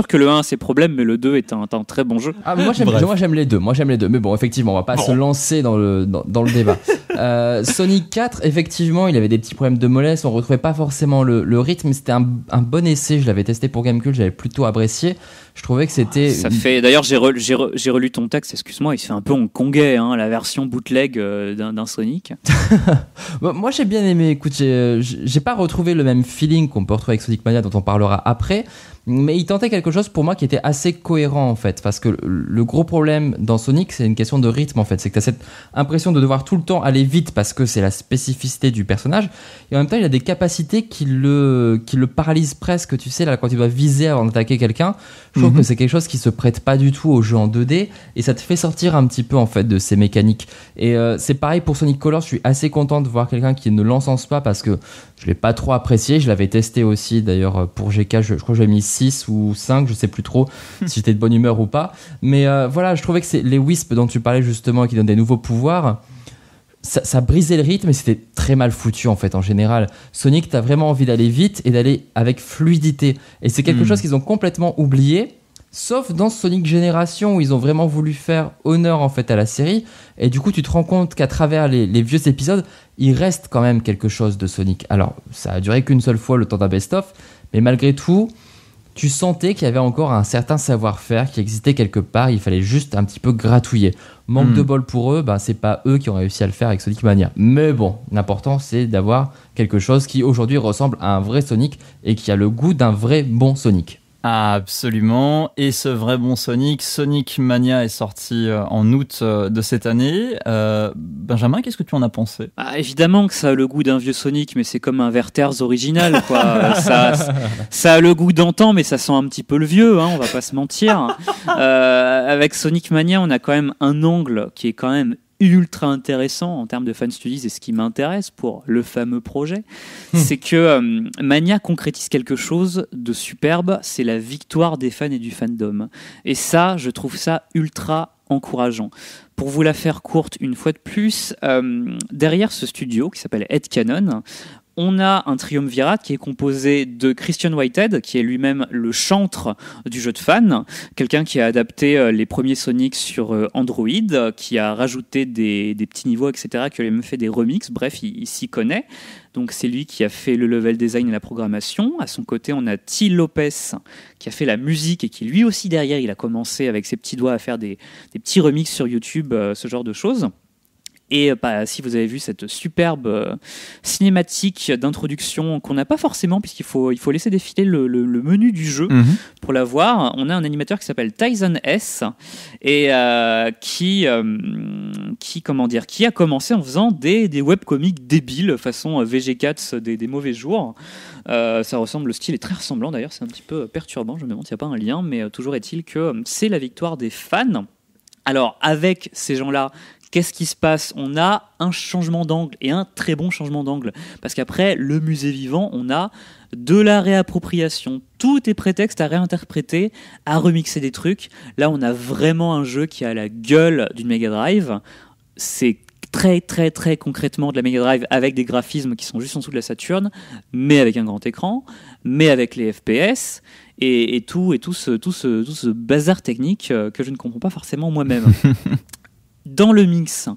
Que le, 1 a ses problèmes, mais le 2 est un, très bon jeu. Ah, moi, j'aime, moi j'aime les deux, moi j'aime les deux. Mais bon, effectivement, on va pas se lancer dans le, dans le débat. Euh, Sonic 4, effectivement, il avait des petits problèmes de mollesse, on retrouvait pas forcément le, rythme. C'était un, bon essai, je l'avais testé pour Gamecube, j'avais plutôt apprécié. Je trouvais que c'était. Ah, ça fait. D'ailleurs, j'ai relu, relu ton texte, excuse-moi, il se fait un peu en hein, la version bootleg euh, d'un Sonic. moi, j'ai bien aimé. Écoute, j'ai n'ai euh, pas retrouvé le même feeling qu'on peut retrouver avec Sonic Mania, dont on parlera après. Mais il tentait quelque chose pour moi qui était assez cohérent en fait, parce que le, gros problème dans Sonic, c'est une question de rythme en fait, c'est que tu as cette impression de devoir tout le temps aller vite parce que c'est la spécificité du personnage, et en même temps il a des capacités qui le, qui le paralysent presque, tu sais, là quand tu dois viser avant d'attaquer quelqu'un, je trouve mhm. que c'est quelque chose qui se prête pas du tout au jeu en 2D, et ça te fait sortir un petit peu en fait de ces mécaniques. Et euh, c'est pareil pour Sonic Colors, je suis assez content de voir quelqu'un qui ne l'encense pas parce que je l'ai pas trop apprécié, je l'avais testé aussi d'ailleurs pour GK, je, je crois que j'ai mis 6 ou 5, je sais plus trop hmm. si j'étais de bonne humeur ou pas. Mais euh, voilà, je trouvais que c'est les wisps dont tu parlais justement qui donnent des nouveaux pouvoirs. Ça, brisait le rythme et c'était très mal foutu en fait en général. Sonic, t'as vraiment envie d'aller vite et d'aller avec fluidité. Et c'est quelque hmm. chose qu'ils ont complètement oublié. Sauf dans Sonic Génération où ils ont vraiment voulu faire honneur en fait à la série. Et du coup, tu te rends compte qu'à travers les, les, vieux épisodes, il reste quand même quelque chose de Sonic. Alors, ça a duré qu'une seule fois le temps d'un best-of, mais malgré tout, tu sentais qu'il y avait encore un certain savoir-faire qui existait quelque part, il fallait juste un petit peu gratouiller. Manque de hmm. bol pour eux, ben c'est pas eux qui ont réussi à le faire avec Sonic Mania. Mais bon, l'important c'est d'avoir quelque chose qui aujourd'hui ressemble à un vrai Sonic et qui a le goût d'un vrai bon Sonic. Absolument. Et ce vrai bon Sonic, Sonic Mania est sorti euh, en août euh, de cette année. Euh, Benjamin, qu'est-ce que tu en as pensé ah, Évidemment que ça a le goût d'un vieux Sonic, mais c'est comme un Verters original. ça, a le goût d'antan, mais ça sent un petit peu le vieux, hein, on va pas se mentir. avec Sonic Mania, on a quand même un angle qui est quand même ultra intéressant en termes de fan studies et ce qui m'intéresse pour le fameux projet, hmm. c'est que euh, Mania concrétise quelque chose de superbe, c'est la victoire des fans et du fandom. Et ça, je trouve ça ultra encourageant. Pour vous la faire courte une fois de plus, euh, derrière ce studio qui s'appelle Head Cannon, on a un triumvirat qui est composé de Christian Whitehead, qui est lui-même le chantre du jeu de fan, quelqu'un qui a adapté euh, les premiers Sonic sur euh, Android, qui a rajouté des, petits niveaux, etc., qui a même fait des remixes, bref, il, s'y connaît. Donc c'est lui qui a fait le level design et la programmation. À son côté, on a T. Lopez qui a fait la musique et qui lui aussi derrière, il a commencé avec ses petits doigts à faire des, petits remixes sur YouTube, euh, ce genre de choses. Et euh, bah, si vous avez vu cette superbe euh, cinématique d'introduction qu'on n'a pas forcément, puisqu'il faut, il faut laisser défiler le, le, menu du jeu mhm. pour la voir, on a un animateur qui s'appelle Tyson S et euh, qui, qui, comment dire, qui a commencé en faisant des, des webcomics débiles, façon VG4 des, des mauvais jours. ça ressemble, le style est très ressemblant d'ailleurs, c'est un petit peu perturbant, je me demande s'il n'y a pas un lien, mais toujours est-il que c'est la victoire des fans. Alors, avec ces gens-là qu'est-ce qui se passe On a un changement d'angle et un très bon changement d'angle. Parce qu'après, le musée vivant, on a de la réappropriation. Tout est prétexte à réinterpréter, à remixer des trucs. Là, on a vraiment un jeu qui a la gueule d'une Mega Drive. C'est très très très concrètement de la Mega Drive avec des graphismes qui sont juste en dessous de la Saturne, mais avec un grand écran, mais avec les FPS et, et tout et tout ce, tout ce, tout ce bazar technique euh, que je ne comprends pas forcément moi-même. dans le mix,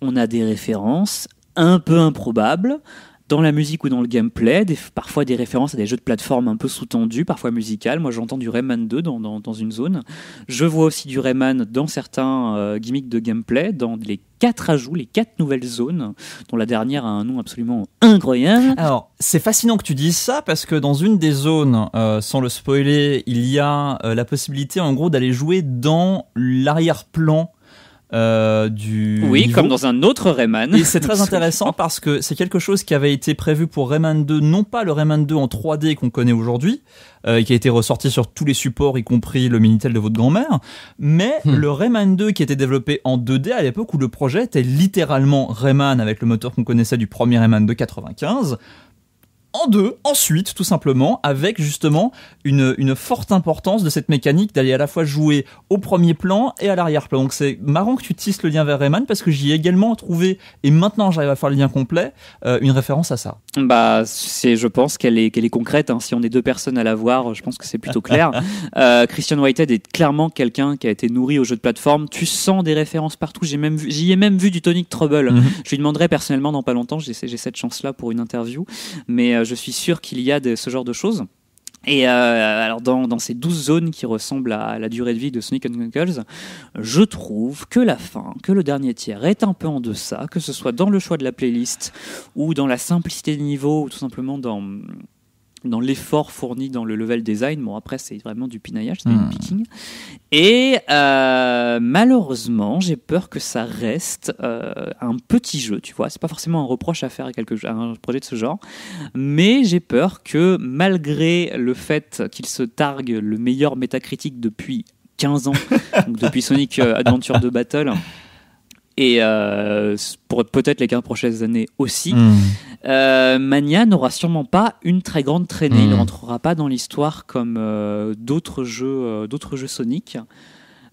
on a des références un peu improbables dans la musique ou dans le gameplay, des, parfois des références à des jeux de plateforme un peu sous-tendus, parfois musicales. Moi, j'entends du Rayman 2 dans, dans, une zone. Je vois aussi du Rayman dans certains euh, gimmicks de gameplay, dans les quatre ajouts, les quatre nouvelles zones, dont la dernière a un nom absolument incroyable. Alors, c'est fascinant que tu dises ça, parce que dans une des zones, euh, sans le spoiler, il y a euh, la possibilité, en gros, d'aller jouer dans l'arrière-plan euh, du. Oui, comme dans un autre Rayman. Et c'est très intéressant parce que c'est quelque chose qui avait été prévu pour Rayman 2, non pas le Rayman 2 en 3D qu'on connaît aujourd'hui, euh, qui a été ressorti sur tous les supports, y compris le Minitel de votre grand-mère, mais hmm. le Rayman 2 qui était développé en 2D à l'époque où le projet était littéralement Rayman avec le moteur qu'on connaissait du premier Rayman de 95 en deux, ensuite, tout simplement, avec justement une, forte importance de cette mécanique d'aller à la fois jouer au premier plan et à l'arrière-plan. Donc c'est marrant que tu tisses le lien vers Rayman parce que j'y ai également trouvé, et maintenant j'arrive à faire le lien complet, euh, une référence à ça bah, c'est, je pense qu'elle est, qu'elle est concrète. Hein. Si on est deux personnes à la voir, je pense que c'est plutôt clair. Euh, Christian Whitehead est clairement quelqu'un qui a été nourri au jeu de plateforme. Tu sens des références partout. J'ai même j'y ai même vu du Tonic Trouble. Mhm. Je lui demanderai personnellement dans pas longtemps. J'ai, cette chance-là pour une interview, mais euh, je suis sûr qu'il y a de, ce genre de choses. Et euh, alors dans, ces douze zones qui ressemblent à la durée de vie de Sonic Knuckles, je trouve que la fin, que le dernier tiers est un peu en deçà, que ce soit dans le choix de la playlist ou dans la simplicité des niveaux ou tout simplement dans dans l'effort fourni dans le level design. Bon, après, c'est vraiment du pinaillage, c'est du hmm. picking. Et euh, malheureusement, j'ai peur que ça reste euh, un petit jeu, tu vois. C'est pas forcément un reproche à faire à, quelque, un projet de ce genre, mais j'ai peur que malgré le fait qu'il se targue le meilleur métacritique depuis 15 ans, depuis Sonic euh, Adventure 2 Battle, et euh, pour peut-être les 15 prochaines années aussi. Hmm. Euh, Mania n'aura sûrement pas une très grande traînée. Il hmm. ne pas dans l'histoire comme euh, d'autres jeux, d'autres jeux Sonic.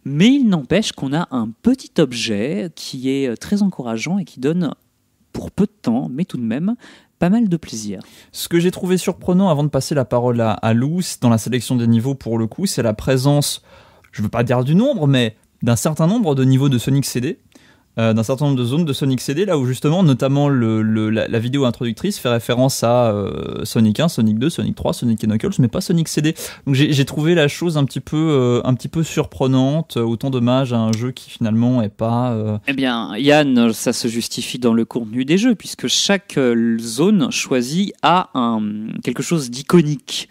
Mais il n'empêche qu'on a un petit objet qui est très encourageant et qui donne pour peu de temps, mais tout de même, pas mal de plaisir. Ce que j'ai trouvé surprenant avant de passer la parole à, à Lou, dans la sélection des niveaux pour le coup, c'est la présence, je ne veux pas dire du nombre, mais d'un certain nombre de niveaux de Sonic CD euh, d'un certain nombre de zones de Sonic CD, là où justement, notamment le, la, vidéo introductrice fait référence à euh, Sonic 1, Sonic 2, Sonic 3, Sonic Knuckles, mais pas Sonic CD. Donc j'ai trouvé la chose un petit peu, euh, un petit peu surprenante, autant dommage à un jeu qui finalement est pas. Eh bien, Yann, ça se justifie dans le contenu des jeux, puisque chaque zone choisie a un, quelque chose d'iconique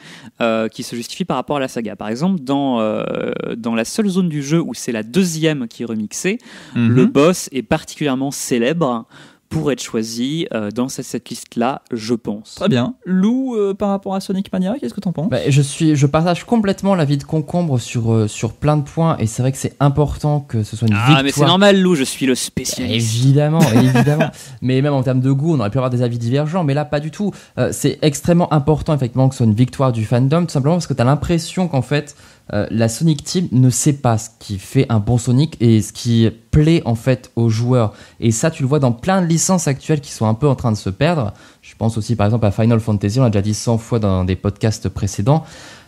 qui se justifie par rapport à la saga. Par exemple, dans, dans la seule zone du jeu où c'est la deuxième qui est remixée, mhm. le boss est particulièrement célèbre pour être choisi euh, dans cette, liste-là, je pense. Très bien. Lou, euh, par rapport à Sonic Mania, qu'est-ce que t'en penses bah, je, suis, je partage complètement l'avis de Concombre sur, euh, sur plein de points, et c'est vrai que c'est important que ce soit une victoire. Ah, mais c'est normal, Lou, je suis le spécialiste. Bah, évidemment, évidemment. mais même en termes de goût, on aurait pu avoir des avis divergents, mais là, pas du tout. c'est extrêmement important, effectivement, que ce soit une victoire du fandom, tout simplement parce que t'as l'impression qu'en fait, euh, la Sonic Team ne sait pas ce qui fait un bon Sonic et ce qui plaît en fait aux joueurs. Et ça, tu le vois dans plein de licences actuelles qui sont un peu en train de se perdre. Je pense aussi par exemple à Final Fantasy, on l'a déjà dit 100 fois dans des podcasts précédents.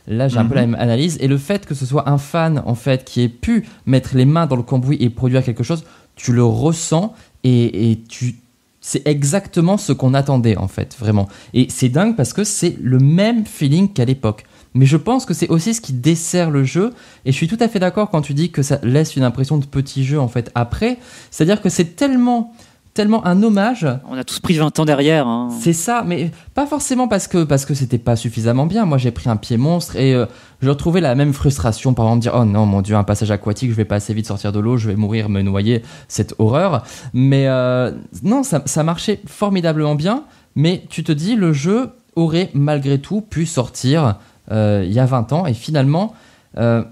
Là, j'ai un peu la mhm. même analyse. Et le fait que ce soit un fan en fait qui ait pu mettre les mains dans le cambouis et produire quelque chose, tu le ressens et, tu c'est exactement ce qu'on attendait en fait, vraiment. Et c'est dingue parce que c'est le même feeling qu'à l'époque. Mais je pense que c'est aussi ce qui dessert le jeu. Et je suis tout à fait d'accord quand tu dis que ça laisse une impression de petit jeu en fait après. C'est-à-dire que c'est tellement tellement un hommage. On a tous pris 20 ans derrière. Hein. C'est ça, mais pas forcément parce que parce que c'était pas suffisamment bien. Moi, j'ai pris un pied monstre et euh, je retrouvais la même frustration par exemple dire oh non mon dieu un passage aquatique, je vais pas assez vite sortir de l'eau, je vais mourir, me noyer, cette horreur. Mais euh, non, ça, ça marchait formidablement bien. Mais tu te dis le jeu aurait malgré tout pu sortir euh, il y a 20 ans. Et finalement, euh,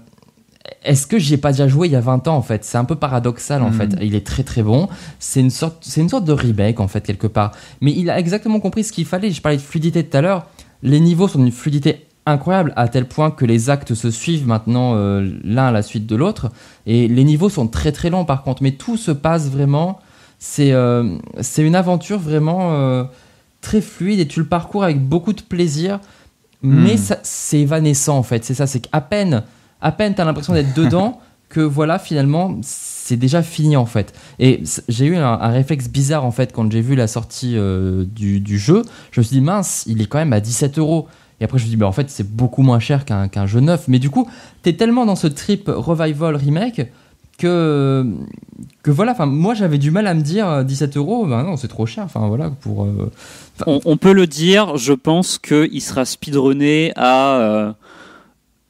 est-ce que j'y ai pas déjà joué il y a 20 ans en fait C'est un peu paradoxal en hmm. fait. Il est très très bon. C'est une sorte, de remake en fait quelque part. Mais il a exactement compris ce qu'il fallait. Je parlais de fluidité tout à l'heure. Les niveaux sont d'une fluidité incroyable à tel point que les actes se suivent maintenant euh, l'un à la suite de l'autre. Et les niveaux sont très très longs par contre. Mais tout se passe vraiment. C'est une aventure vraiment très fluide et tu le parcours avec beaucoup de plaisir mais hmm. c'est évanescent en fait. C'est ça, c'est qu'à peine, à peine t'as l'impression d'être dedans que voilà, finalement, c'est déjà fini en fait. Et j'ai eu un, réflexe bizarre en fait quand j'ai vu la sortie euh, du, jeu. Je me suis dit mince, il est quand même à 17 euros. Et après, je me suis dit, bah, en fait, c'est beaucoup moins cher qu'un jeu neuf. Mais du coup, t'es tellement dans ce trip revival remake que, que voilà, enfin, moi j'avais du mal à me dire 17 euh, euros, ben non, c'est trop cher, enfin voilà, pour. Euh, on, peut le dire, je pense qu'il sera speedrunné à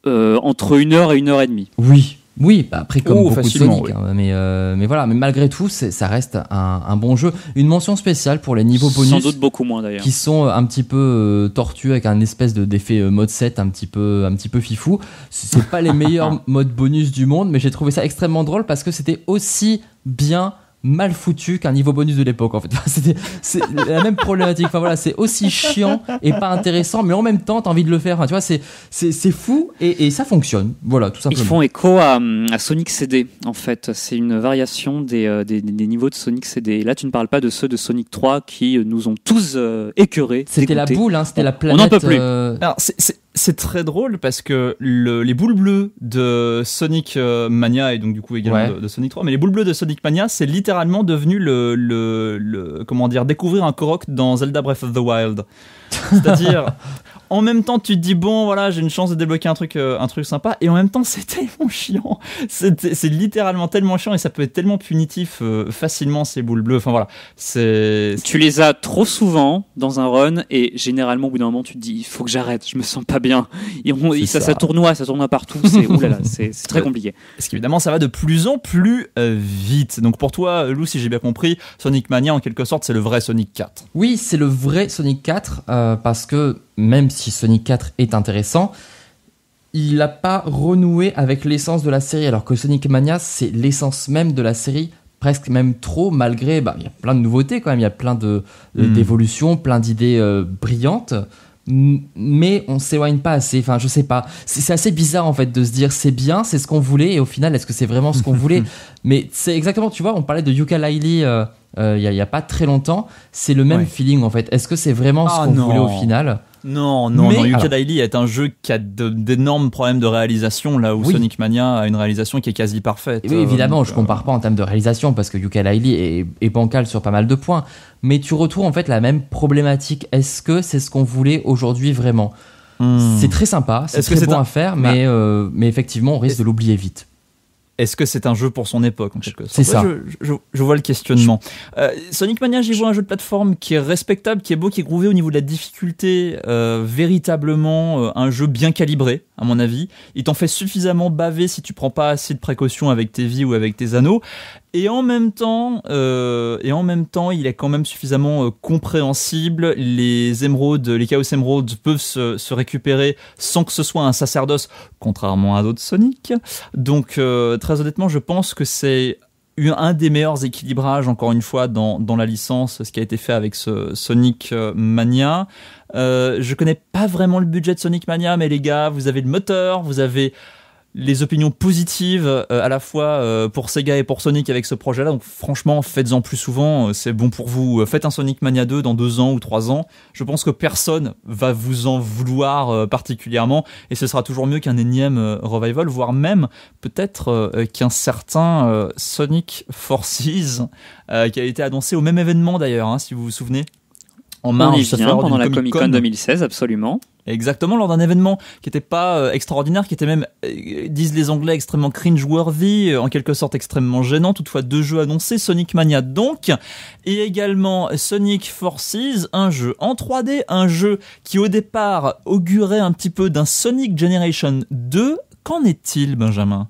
euh, entre une heure et une heure et demie. Oui, oui, bah, après comme oh, beaucoup de Sonic, hein, mais euh, mais voilà, mais malgré tout, ça reste un, bon jeu. Une mention spéciale pour les niveaux bonus, sans doute beaucoup moins d'ailleurs, qui sont euh, un petit peu euh, tortueux avec un espèce de d'effet mode 7 un petit peu un petit peu fifou. C'est pas les meilleurs modes bonus du monde, mais j'ai trouvé ça extrêmement drôle parce que c'était aussi bien mal foutu qu'un niveau bonus de l'époque en fait. c'est la même problématique. Enfin voilà, c'est aussi chiant et pas intéressant, mais en même temps, t'as envie de le faire. tu vois, c'est fou et, ça fonctionne. Voilà, tout simplement. Ils font écho à, Sonic CD en fait. C'est une variation des, euh, niveaux de Sonic CD. là, tu ne parles pas de ceux de Sonic 3 qui euh, nous ont tous euh, C'était la boule, hein, c'était la planète. On n'en peut plus. Euh, c'est très drôle parce que les boules bleues de Sonic euh, Mania et donc du coup également de, Sonic 3, mais les boules bleues de Sonic Mania, c'est littéralement devenu le, le, le, comment dire découvrir un Korok dans Zelda Breath of the Wild. C'est-à-dire, en même temps, tu te dis, bon, voilà, j'ai une chance de débloquer un truc, euh, un truc sympa, et en même temps, c'est tellement chiant. C'est littéralement tellement chiant et ça peut être tellement punitif euh, facilement, ces boules bleues. Enfin voilà, c'est. Tu les as trop souvent dans un run, et généralement, au bout d'un moment, tu te dis, il faut que j'arrête, je me sens pas bien. ça, tournoie, ça tournoie partout, c'est très compliqué. Parce qu'évidemment, ça va de plus en plus euh, vite. Donc pour toi, Lou, si j'ai bien compris, Sonic Mania, en quelque sorte, c'est le vrai Sonic 4. Oui, c'est le vrai Sonic 4. Euh, parce que même si Sonic 4 est intéressant, il n'a pas renoué avec l'essence de la série, alors que Sonic Mania, c'est l'essence même de la série, presque même trop, malgré, bah, il y a plein de nouveautés quand même, il y a plein euh, hmm. d'évolutions, plein d'idées euh, brillantes, mais on s'éloigne pas assez. Enfin, je sais pas. C'est assez bizarre en fait de se dire c'est bien, c'est ce qu'on voulait, et au final, est-ce que c'est vraiment ce qu'on voulait Mais c'est exactement, tu vois, on parlait de Yuka euh, euh, Laili il y, a pas très longtemps. C'est le même feeling en fait. Est-ce que c'est vraiment ce ah qu'on voulait au final non, non, mais, non est un jeu qui a d'énormes problèmes de réalisation, là où Sonic Mania a une réalisation qui est quasi parfaite. oui, évidemment, je euh, je compare pas en termes de réalisation parce que Yuka Daily est, est, bancal sur pas mal de points, mais tu retrouves en fait la même problématique. Est-ce que c'est ce qu'on voulait aujourd'hui vraiment hmm. C'est très sympa, c'est très bon à faire, bah mais, euh, mais effectivement, on risque de l'oublier vite est-ce que c'est un jeu pour son époque C'est ça. Je, je, vois le questionnement. Euh, Sonic Mania, j'y vois un jeu de plateforme qui est respectable, qui est beau, qui est groové au niveau de la difficulté. Euh, véritablement, euh, un jeu bien calibré, à mon avis. Il t'en fait suffisamment baver si tu prends pas assez de précautions avec tes vies ou avec tes anneaux. Et en même temps, euh, et en même temps, il est quand même suffisamment euh, compréhensible. Les émeraudes, les chaos émeraudes peuvent se, récupérer sans que ce soit un sacerdoce, contrairement à d'autres Sonic. Donc, euh, très honnêtement, je pense que c'est un des meilleurs équilibrages, encore une fois, dans, dans, la licence, ce qui a été fait avec ce Sonic euh, Mania. je connais pas vraiment le budget de Sonic Mania, mais les gars, vous avez le moteur, vous avez les opinions positives euh, à la fois euh, pour Sega et pour Sonic avec ce projet-là. Donc franchement, faites-en plus souvent, euh, c'est bon pour vous. Faites un Sonic Mania 2 dans deux ans ou trois ans. Je pense que personne va vous en vouloir particulièrement et ce sera toujours mieux qu'un énième revival, voire même peut-être qu'un certain Sonic Forces qui a été annoncé au même événement d'ailleurs, hein, si vous vous souvenez. En mars, pendant la Comic Con 2016, absolument. Exactement, lors d'un événement qui n'était pas euh, extraordinaire, qui était même, euh, disent les Anglais, extrêmement cringe-worthy, euh, en quelque sorte extrêmement gênant. Toutefois, deux jeux annoncés, Sonic Mania donc, et également Sonic Forces, un jeu en 3D, un jeu qui au départ augurait un petit peu d'un Sonic Generation 2. Qu'en est-il, Benjamin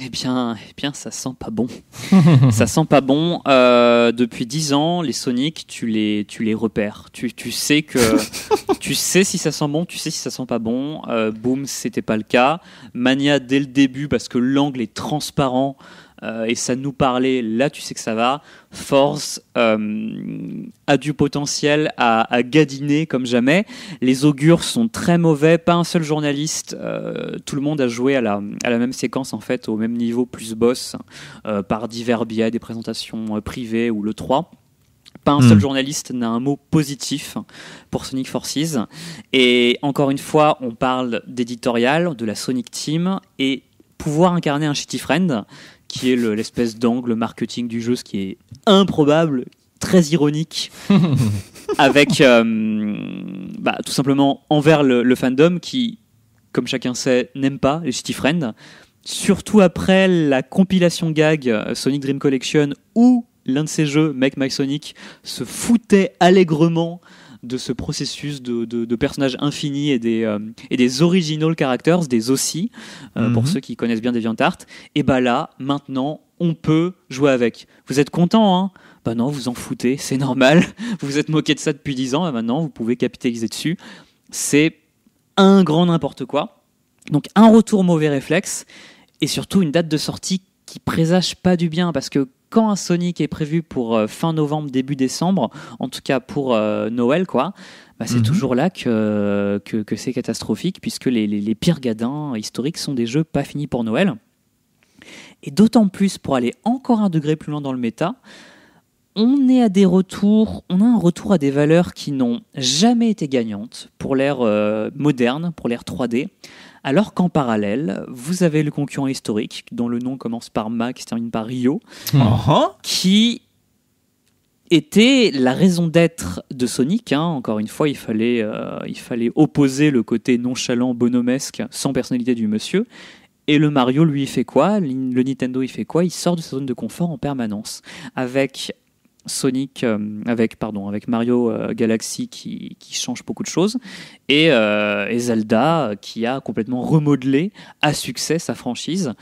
eh bien, eh bien, ça sent pas bon. ça sent pas bon. Euh, depuis 10 ans, les Sonic, tu les, tu les repères. Tu, sais que, tu sais si ça sent bon, tu sais si ça sent pas bon. Euh, boom, c'était pas le cas. Mania dès le début parce que l'angle est transparent. Euh, et ça nous parlait, là tu sais que ça va. Force euh, a du potentiel à, gadiner comme jamais. Les augures sont très mauvais, pas un seul journaliste. Euh, tout le monde a joué à la, même séquence en fait, au même niveau plus boss, par divers biais, des présentations privées ou le 3 pas un seul hmm. journaliste n'a un mot positif pour Sonic Forces. Et encore une fois, on parle d'éditorial, de la Sonic Team, et pouvoir incarner un shitty friend, qui est l'espèce d'angle marketing du jeu, ce qui est improbable, très ironique, avec euh, bah, tout simplement envers le, fandom qui, comme chacun sait, n'aime pas les City Friends. Surtout après la compilation gag euh, Sonic Dream Collection où l'un de ces jeux, Make My Sonic, se foutait allègrement de ce processus de, personnages infinis et des, euh, et des original characters, des aussi, euh, pour mhm. ceux qui connaissent bien DeviantArt, et bah là, maintenant, on peut jouer avec. Vous êtes content, hein Bah non, vous en foutez, c'est normal. Vous vous êtes moqué de ça depuis 10 ans, et maintenant, vous pouvez capitaliser dessus. C'est un grand n'importe quoi. Donc un retour mauvais réflexe, et surtout une date de sortie qui présage pas du bien, parce que quand un Sonic est prévu pour euh, fin novembre, début décembre, en tout cas pour euh, Noël, quoi, bah, c'est mhm. toujours là euh, que, c'est catastrophique, puisque les, pires gadins historiques sont des jeux pas finis pour Noël. Et d'autant plus, pour aller encore un degré plus loin dans le méta, on est à des retours, on a un retour à des valeurs qui n'ont jamais été gagnantes pour l'ère moderne, pour l'ère 3D alors qu'en parallèle, vous avez le concurrent historique, dont le nom commence par Ma, qui termine par Rio, hmm. oh. qui était la raison d'être de Sonic. Hein. Encore une fois, il fallait, euh, il fallait opposer le côté nonchalant, bonhomesque, sans personnalité du monsieur. Et le Mario, lui, il fait quoi Le Nintendo, il fait quoi Il sort de sa zone de confort en permanence. Avec Sonic euh, avec pardon avec Mario euh, Galaxy qui, change beaucoup de choses et, euh, Zelda qui a complètement remodelé à succès sa franchise.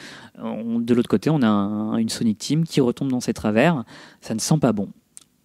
de l'autre côté, on a une Sonic Team qui retombe dans ses travers. Ça ne sent pas bon.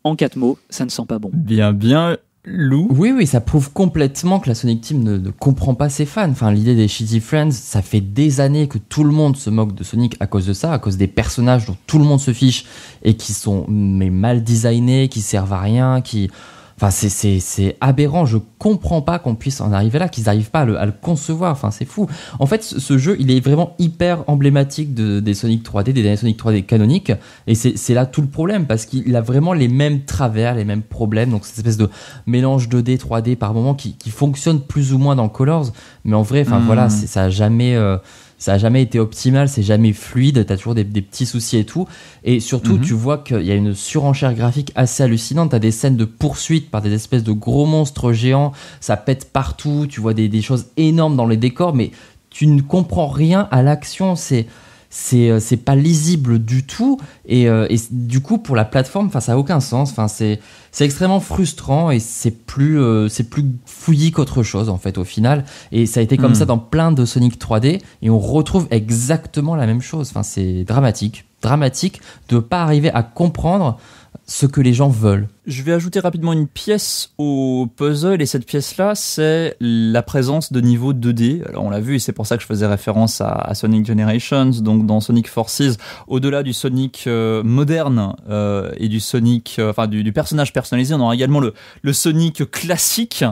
En quatre mots, ça ne sent pas bon. Bien, bien. Oui, oui, ça prouve complètement que la Sonic Team ne, comprend pas ses fans. Enfin, l'idée des Shitty Friends, ça fait des années que tout le monde se moque de Sonic à cause de ça, à cause des personnages dont tout le monde se fiche et qui sont mais mal designés, qui servent à rien, qui Enfin, c'est aberrant. Je comprends pas qu'on puisse en arriver là, qu'ils n'arrivent pas à le, concevoir. Enfin, c'est fou. En fait, ce jeu, il est vraiment hyper emblématique de, des Sonic 3D, des derniers Sonic 3D canoniques. Et c'est là tout le problème, parce qu'il a vraiment les mêmes travers, les mêmes problèmes. Donc, cette espèce de mélange 2D, 3D par moment qui, qui fonctionne plus ou moins dans Colors. Mais en vrai, enfin, hmm. voilà, ça a jamais. Euh, ça a jamais été optimal, c'est jamais fluide, t'as toujours des, petits soucis et tout. Et surtout, mhm. tu vois qu'il y a une surenchère graphique assez hallucinante. T'as des scènes de poursuite par des espèces de gros monstres géants, ça pète partout, tu vois des, des choses énormes dans les décors, mais tu ne comprends rien à l'action. C'est c'est euh, c'est pas lisible du tout et, euh, du coup pour la plateforme enfin ça a aucun sens enfin c'est c'est extrêmement frustrant et c'est plus euh, c'est plus fouillis qu'autre chose en fait au final et ça a été comme hmm. ça dans plein de Sonic 3D et on retrouve exactement la même chose enfin c'est dramatique dramatique de pas arriver à comprendre ce que les gens veulent. Je vais ajouter rapidement une pièce au puzzle et cette pièce-là, c'est la présence de niveaux 2D. Alors on l'a vu et c'est pour ça que je faisais référence à, Sonic Generations, donc dans Sonic Forces, au-delà du Sonic euh, moderne euh, et du Sonic, euh, enfin du, personnage personnalisé, on aura également le, le Sonic classique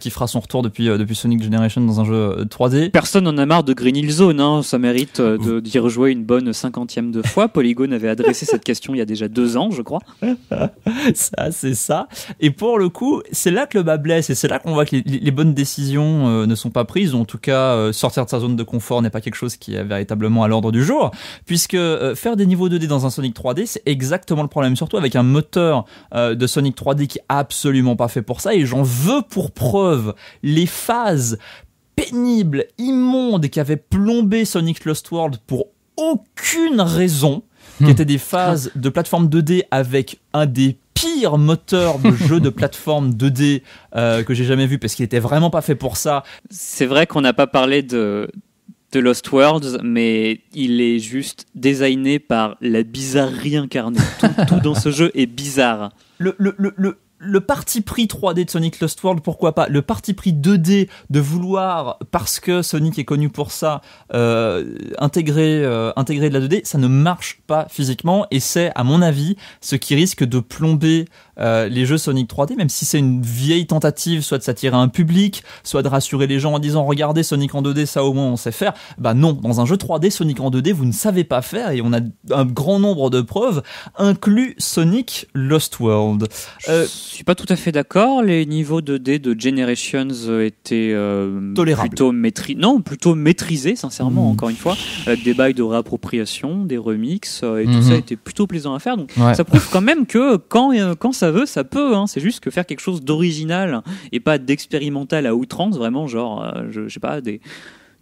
qui fera son retour depuis, depuis Sonic Generations dans un jeu 3D. Personne n'en a marre de Green Hill Zone, hein, ça mérite d'y rejouer une bonne cinquantième de fois. Polygon avait adressé cette question il y a déjà deux ans, je crois. ça, c'est ça. Et pour le coup, c'est là que le bas blesse et c'est là qu'on voit que les, bonnes décisions euh, ne sont pas prises, ou en tout cas, euh, sortir de sa zone de confort n'est pas quelque chose qui est véritablement à l'ordre du jour, puisque euh, faire des niveaux 2D dans un Sonic 3D, c'est exactement le problème, surtout avec un moteur de Sonic 3D qui est absolument pas fait pour ça, et j'en veux pour preuve les phases pénibles, immondes, qui avaient plombé Sonic Lost World pour aucune raison qui hmm. étaient des phases de plateforme 2D avec un des pires moteurs de jeu de plateforme 2D euh, que j'ai jamais vu parce qu'il était vraiment pas fait pour ça. C'est vrai qu'on n'a pas parlé de, Lost Worlds, mais il est juste designé par la bizarrerie incarnée. Tout, dans ce jeu est bizarre. le le parti pris 3D de Sonic Lost World, pourquoi pas Le parti pris 2D de vouloir, parce que Sonic est connu pour ça, euh, intégrer, euh, intégrer de la 2D, ça ne marche pas physiquement et c'est, à mon avis, ce qui risque de plomber euh, les jeux Sonic 3D, même si c'est une vieille tentative, soit de s'attirer un public, soit de rassurer les gens en disant regardez Sonic en 2D, ça au moins on sait faire. Bah non, dans un jeu 3D, Sonic en 2D, vous ne savez pas faire et on a un grand nombre de preuves, inclus Sonic Lost World. Euh, je suis pas tout à fait d'accord. Les niveaux de d de Generations euh, étaient euh, plutôt, non, plutôt maîtrisés, sincèrement, hmm. encore une fois, avec des bails de réappropriation, des remixes, euh, et tout hmm. ça était plutôt plaisant à faire. Donc ça prouve quand même que quand, quand ça veut, ça peut. Hein. C'est juste que faire quelque chose d'original et pas d'expérimental à outrance, vraiment, genre, je, ne sais pas, des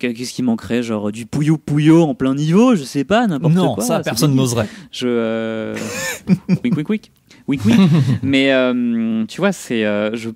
qu'est-ce qui manquerait genre du pouillou pouillou en plein niveau je sais pas n'importe quoi non ça personne n'oserait je quick quick quick oui, oui, mais euh, tu vois, c'est euh, je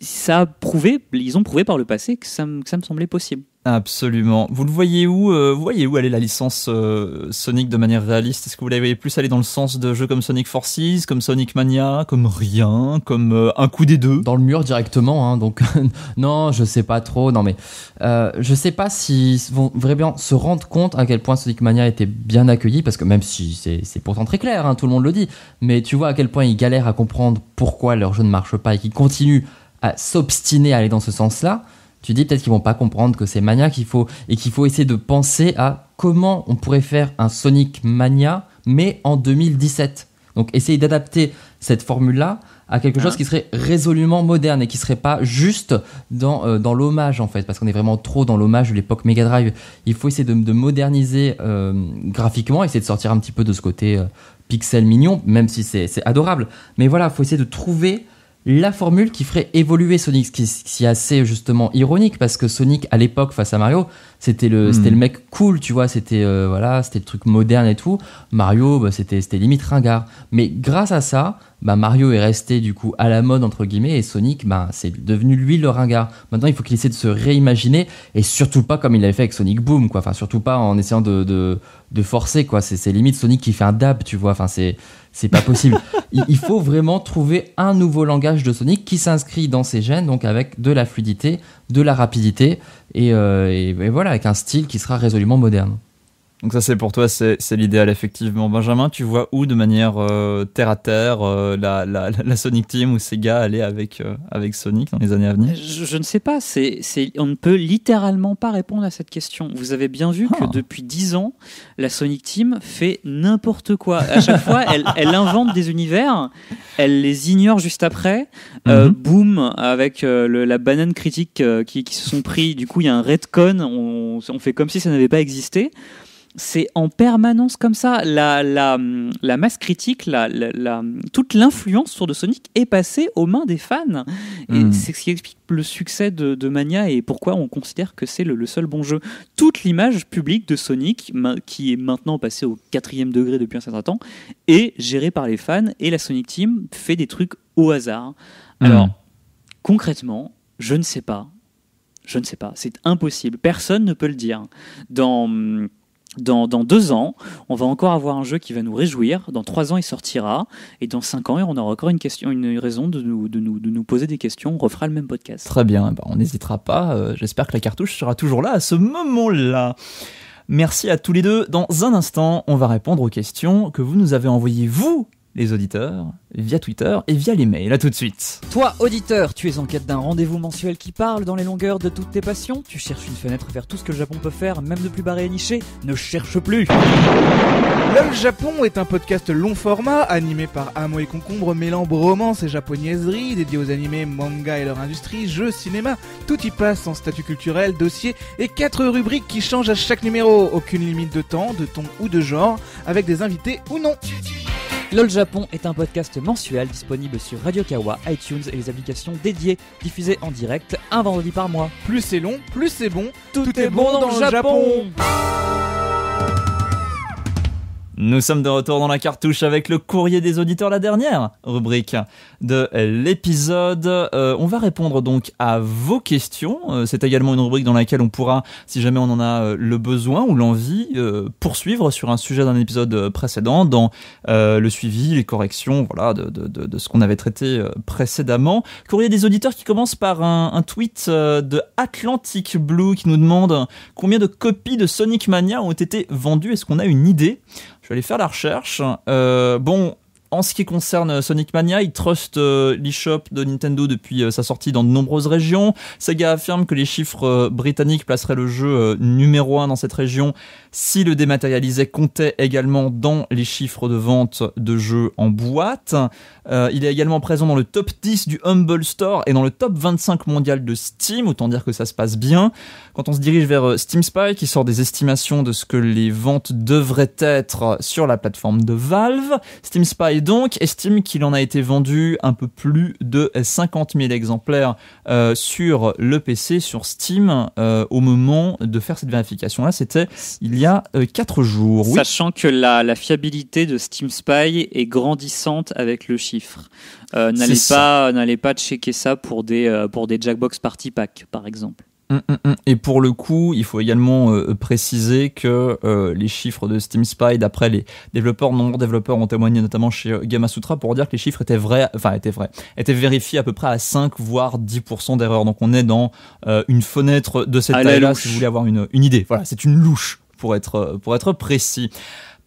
ça a prouvé, ils ont prouvé par le passé que ça, me semblait possible. Absolument. Vous le voyez où euh, Vous voyez où aller la licence euh, Sonic de manière réaliste Est-ce que vous l'avez plus aller dans le sens de jeux comme Sonic Forces, comme Sonic Mania, comme rien, comme euh, un coup des deux Dans le mur directement. Hein, donc non, je sais pas trop. Non mais je sais pas s'ils vont vraiment se rendre compte à quel point Sonic Mania était bien accueilli parce que même si c'est pourtant très clair, hein, tout le monde le dit. Mais tu vois à quel point ils galèrent à comprendre pourquoi leur jeu ne marche pas et qu'ils continuent à s'obstiner à aller dans ce sens-là, tu dis peut-être qu'ils vont pas comprendre que c'est Mania qu'il faut et qu'il faut essayer de penser à comment on pourrait faire un Sonic Mania mais en 2017. Donc essayer d'adapter cette formule-là à quelque chose ah. qui serait résolument moderne et qui serait pas juste euh, dans, l'hommage en fait parce qu'on est vraiment trop dans l'hommage de l'époque Mega Drive il faut essayer de, moderniser euh, graphiquement essayer de sortir un petit peu de ce côté euh, pixel mignon même si c'est adorable mais voilà il faut essayer de trouver la formule qui ferait évoluer Sonic, ce qui, est assez justement ironique parce que Sonic à l'époque face à Mario, c'était le, le hmm. mec cool, tu vois, c'était euh, voilà, c'était le truc moderne et tout. Mario, bah, c'était, limite ringard. Mais grâce à ça, bah, Mario est resté du coup à la mode entre guillemets et Sonic, bah, c'est devenu lui le ringard. Maintenant, il faut qu'il essaie de se réimaginer et surtout pas comme il l'avait fait avec Sonic Boom, quoi. Enfin, surtout pas en essayant de, de, forcer, quoi. C'est, c'est limite Sonic qui fait un dab, tu vois. Enfin, c'est c'est pas possible. il, faut vraiment trouver un nouveau langage de Sonic qui s'inscrit dans ses gènes, donc avec de la fluidité, de la rapidité, et, euh, et voilà, avec un style qui sera résolument moderne. Donc ça c'est pour toi, c'est l'idéal effectivement. Benjamin, tu vois où de manière euh, terre à terre euh, la, Sonic Team ou Sega aller avec, euh, avec Sonic dans les années à venir je, ne sais pas, c'est on ne peut littéralement pas répondre à cette question. Vous avez bien vu que ah. depuis 10 ans, la Sonic Team fait n'importe quoi. À chaque fois, elle, invente des univers, elle les ignore juste après. Mhm. boum, boom, avec la banane critique qui, se sont pris, du coup il y a un redcon, on, on fait comme si ça n'avait pas existé c'est en permanence comme ça. La, la, la masse critique, la, la toute l'influence sur de Sonic est passée aux mains des fans. Et hmm. c'est ce qui explique le succès de, Mania et pourquoi on considère que c'est le, seul bon jeu. Toute l'image publique de Sonic, qui est maintenant passée au quatrième degré depuis un certain temps, est gérée par les fans et la Sonic Team fait des trucs au hasard. Hmm. Alors, concrètement, je ne sais pas. Je ne sais pas, c'est impossible. Personne ne peut le dire. Dans dans, deux ans, on va encore avoir un jeu qui va nous réjouir. Dans trois ans, il sortira. Et dans cinq ans, on aura encore une, question, une raison de nous, de, nous, poser des questions. On refera le même podcast. Très bien, eh ben, on n'hésitera pas. Euh, j'espère que la cartouche sera toujours là à ce moment-là. Merci à tous les deux. Dans un instant, on va répondre aux questions que vous nous avez envoyées, vous, les auditeurs via Twitter et via l'email. mails. tout de suite. Toi, auditeur, tu es en quête d'un rendez-vous mensuel qui parle dans les longueurs de toutes tes passions Tu cherches une fenêtre vers tout ce que le Japon peut faire, même de plus barré et niché Ne cherche plus le Japon est un podcast long format animé par Amo et Concombre, mêlant romance et japonaiserie, dédié aux animés, manga et leur industrie, jeux, cinéma. Tout y passe en statut culturel, dossier et quatre rubriques qui changent à chaque numéro. Aucune limite de temps, de ton ou de genre, avec des invités ou non. LOL Japon est un podcast mensuel disponible sur Radio Kawa, iTunes et les applications dédiées, diffusées en direct un vendredi par mois. Plus c'est long, plus c'est bon, tout, est, bon dans le Japon. Nous sommes de retour dans la cartouche avec le courrier des auditeurs la dernière rubrique de l'épisode. Euh, on va répondre donc à vos questions. Euh, c'est également une rubrique dans laquelle on pourra, si jamais on en a euh, le besoin ou l'envie, poursuivre sur un sujet d'un épisode précédent, dans le suivi, les corrections, voilà, de, ce qu'on avait traité précédemment. Courrier des auditeurs qui commence par un, tweet de Atlantic Blue qui nous demande combien de copies de Sonic Mania ont été vendues. Est-ce qu'on a une idée je vais aller faire la recherche. bon, en ce qui concerne euh, Sonic Mania, il trust euh, l'eShop de Nintendo depuis euh, sa sortie dans de nombreuses régions. Sega affirme que les chiffres britanniques placeraient le jeu numéro 1 dans cette région si le dématérialisé comptait également dans les chiffres de vente de jeux en boîte. il est également présent dans le top 10 du Humble Store et dans le top 25 mondial de Steam, autant dire que ça se passe bien. Quand on se dirige vers Steam Spy, qui sort des estimations de ce que les ventes devraient être sur la plateforme de Valve, Steam Spy donc estime qu'il en a été vendu un peu plus de 50 000 exemplaires euh, sur le PC, sur Steam, euh, au moment de faire cette vérification-là. C'était il y a 4 euh, jours. Sachant que la, fiabilité de Steam Spy est grandissante avec le chiffre. n'allez pas, n'allez pas checker ça pour des, pour des Jackbox Party Pack, par exemple. Mm, mm, mm. Et pour le coup, il faut également euh, préciser que euh, les chiffres de Steam Spy, d'après les développeurs, nombreux développeurs ont témoigné notamment chez euh, Sutra pour dire que les chiffres étaient vrais, enfin étaient vrais, étaient vérifiés à peu près à 5 voire 10% d'erreur. Donc on est dans une fenêtre de cette ah, taille-là si vous voulez avoir une, une idée. Voilà, c'est une louche pour être, pour être précis.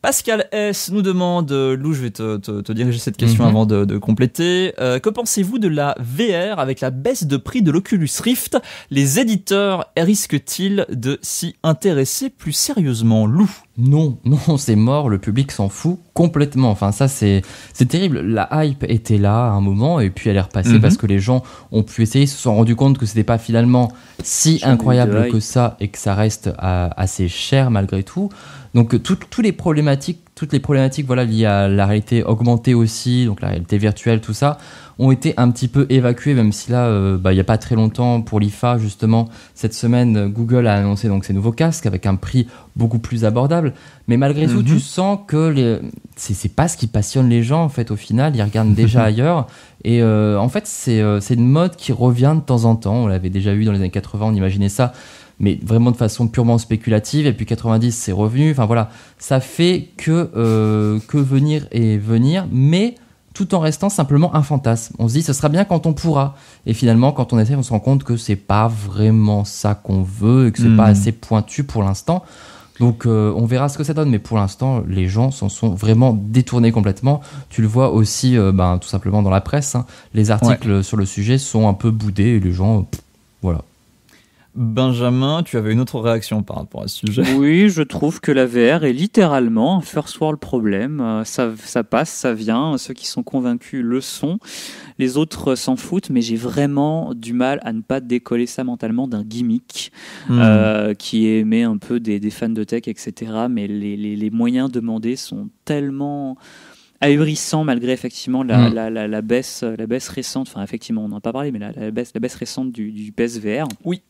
Pascal S nous demande, euh, Lou, je vais te, diriger cette question mhm. avant de, compléter. Euh, que pensez-vous de la VR avec la baisse de prix de l'Oculus Rift Les éditeurs risquent-ils de s'y intéresser plus sérieusement, Lou Non, non, c'est mort. Le public s'en fout complètement. Enfin, ça, c'est terrible. La hype était là à un moment et puis elle est repassée mhm. parce que les gens ont pu essayer, se sont rendus compte que c'était pas finalement si incroyable que ça et que ça reste assez cher malgré tout. Donc euh, les problématiques, toutes les problématiques voilà, liées à la réalité augmentée aussi, donc la réalité virtuelle, tout ça, ont été un petit peu évacuées, même si là, euh, bah, il n'y a pas très longtemps, pour l'IFA, justement, cette semaine, Google a annoncé donc, ses nouveaux casques avec un prix beaucoup plus abordable. Mais malgré tout, mhm. tu sens que ce c'est pas ce qui passionne les gens, en fait, au final, ils regardent déjà ailleurs. Et euh, en fait, c'est une mode qui revient de temps en temps. On l'avait déjà vu dans les années 80, on imaginait ça mais vraiment de façon purement spéculative. Et puis 90, c'est revenu. Enfin voilà, ça fait que, euh, que venir et venir, mais tout en restant simplement un fantasme. On se dit, ce sera bien quand on pourra. Et finalement, quand on essaie, on se rend compte que c'est pas vraiment ça qu'on veut et que c'est hmm. pas assez pointu pour l'instant. Donc euh, on verra ce que ça donne, mais pour l'instant, les gens s'en sont vraiment détournés complètement. Tu le vois aussi euh, ben, tout simplement dans la presse, hein. les articles sur le sujet sont un peu boudés et les gens, voilà, Benjamin, tu avais une autre réaction par rapport à ce sujet. Oui, je trouve que la VR est littéralement un first world problème. Euh, ça, passe, ça vient. Ceux qui sont convaincus le sont. Les autres euh, s'en foutent, mais j'ai vraiment du mal à ne pas décoller ça mentalement d'un gimmick hmm. euh, qui émet un peu des, fans de tech, etc. Mais les, moyens demandés sont tellement ahurissants, malgré effectivement la, hmm. baisse récente enfin effectivement on n'en pas parlé mais la, baisse récente du, du PSVR oui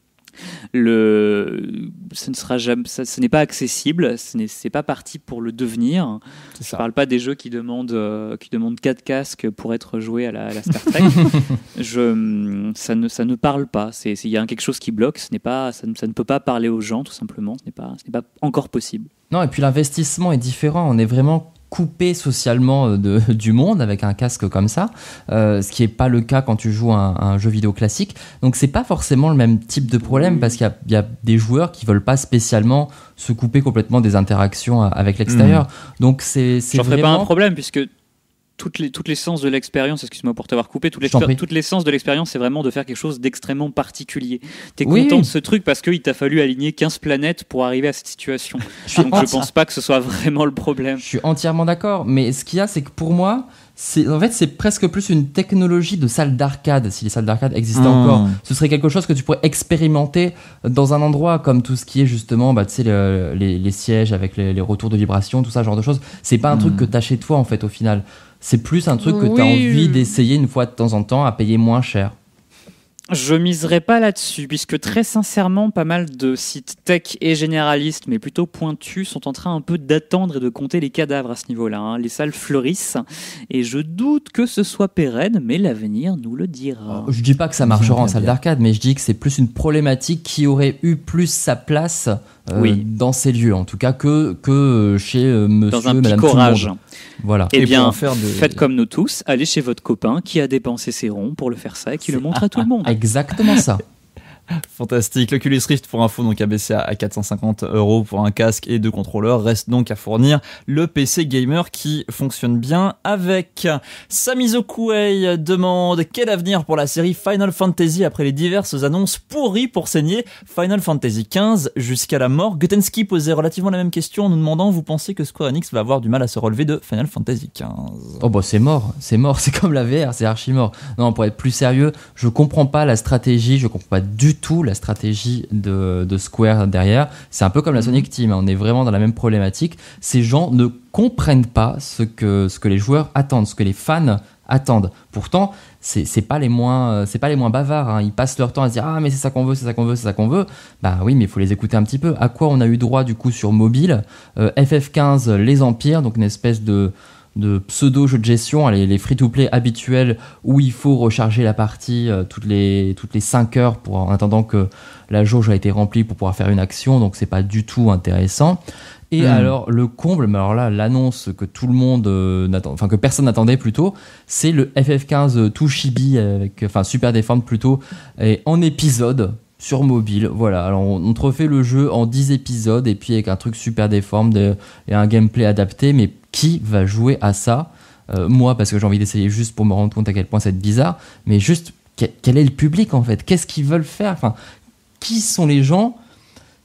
le, ce ne sera jamais, ça, ce n'est pas accessible, ce n'est pas parti pour le devenir. Je ne parle pas des jeux qui demandent, 4 euh, qui demandent quatre casques pour être joués à la, Star Trek. Je, mm, ça, ne, ça ne parle pas. Il y a quelque chose qui bloque. Ce n'est pas, ça ne, ça, ne, peut pas parler aux gens, tout simplement. Ce n'est pas, ce n'est pas encore possible. Non, et puis l'investissement est différent. On est vraiment couper socialement euh, de, du monde avec un casque comme ça, euh, ce qui n'est pas le cas quand tu joues un, un jeu vidéo classique. Donc c'est pas forcément le même type de problème parce qu'il y, a des joueurs qui veulent pas spécialement se couper complètement des interactions euh, avec l'extérieur. Mmh. Donc c'est c'est vraiment... pas un problème puisque toutes les sens de l'expérience, excuse-moi pour t'avoir coupé, toutes les sens l'essence de l'expérience, c'est vraiment de faire quelque chose d'extrêmement particulier. T'es content de ce truc parce qu'il t'a fallu aligner 15 planètes pour arriver à cette situation. je Donc je pense pas que ce soit vraiment le problème. Je suis entièrement d'accord, mais ce qu'il y a, c'est que pour moi, en fait c'est presque plus une technologie de salle d'arcade si les salles d'arcade existaient hmm. encore ce serait quelque chose que tu pourrais expérimenter dans un endroit comme tout ce qui est justement bah, sais les, sièges avec les, retours de vibration tout ça genre de choses c'est pas un hmm. truc que t'as chez toi en fait au final c'est plus un truc que tu as envie euh. d'essayer une fois de temps en temps à payer moins cher. Je miserai pas là-dessus, puisque très sincèrement, pas mal de sites tech et généralistes, mais plutôt pointus, sont en train un peu d'attendre et de compter les cadavres à ce niveau-là. Hein. Les salles fleurissent, et je doute que ce soit pérenne, mais l'avenir nous le dira. Je dis pas que ça marchera en salle d'arcade, mais je dis que c'est plus une problématique qui aurait eu plus sa place euh, dans ces lieux, en tout cas que, que euh, chez euh, monsieur, dans madame Voilà. Eh et bien, faites comme nous tous, allez chez votre copain qui a dépensé ses ronds pour le faire ça et qui le montre à tout le ah, ah, monde. Exactement ça. Fantastique. L'Oculus Rift, pour info, donc a à 450 euros pour un casque et deux contrôleurs. Reste donc à fournir le PC gamer qui fonctionne bien avec. Samizo demande quel avenir pour la série Final Fantasy après les diverses annonces pourries pour saigner Final Fantasy XV jusqu'à la mort. Gutensky posait relativement la même question en nous demandant vous pensez que Square Enix va avoir du mal à se relever de Final Fantasy XV Oh bah c'est mort, c'est mort, c'est comme la VR, c'est archi mort. Non, pour être plus sérieux, je comprends pas la stratégie, je comprends pas du tout la stratégie de, Square derrière. C'est un peu comme la mhm. Sonic Team, hein. on est vraiment dans la même problématique. Ces gens ne comprennent pas ce que, ce que les joueurs attendent, ce que les fans attendent. Pourtant, c'est pas les moins c'est pas les moins bavards. Hein. Ils passent leur temps à se dire ah mais c'est ça qu'on veut, c'est ça qu'on veut, c'est ça qu'on veut. Bah oui, mais il faut les écouter un petit peu. À quoi on a eu droit du coup sur mobile euh, FF15, les empires, donc une espèce de de pseudo jeux de gestion, hein, les, les free-to-play habituels où il faut recharger la partie euh, toutes les toutes les 5 heures pour en attendant que la jauge a été remplie pour pouvoir faire une action, donc c'est pas du tout intéressant. Et hmm. alors le comble, mais alors là l'annonce que tout le monde euh, n'attend, enfin que personne n'attendait plutôt, c'est le FF15 Tushibi avec enfin Super Defend plutôt et en épisode sur mobile. Voilà, alors on, te refait le jeu en 10 épisodes et puis avec un truc super déforme et un gameplay adapté, mais qui va jouer à ça euh, Moi, parce que j'ai envie d'essayer juste pour me rendre compte à quel point c'est bizarre, mais juste quel est le public en fait Qu'est-ce qu'ils veulent faire enfin, Qui sont les gens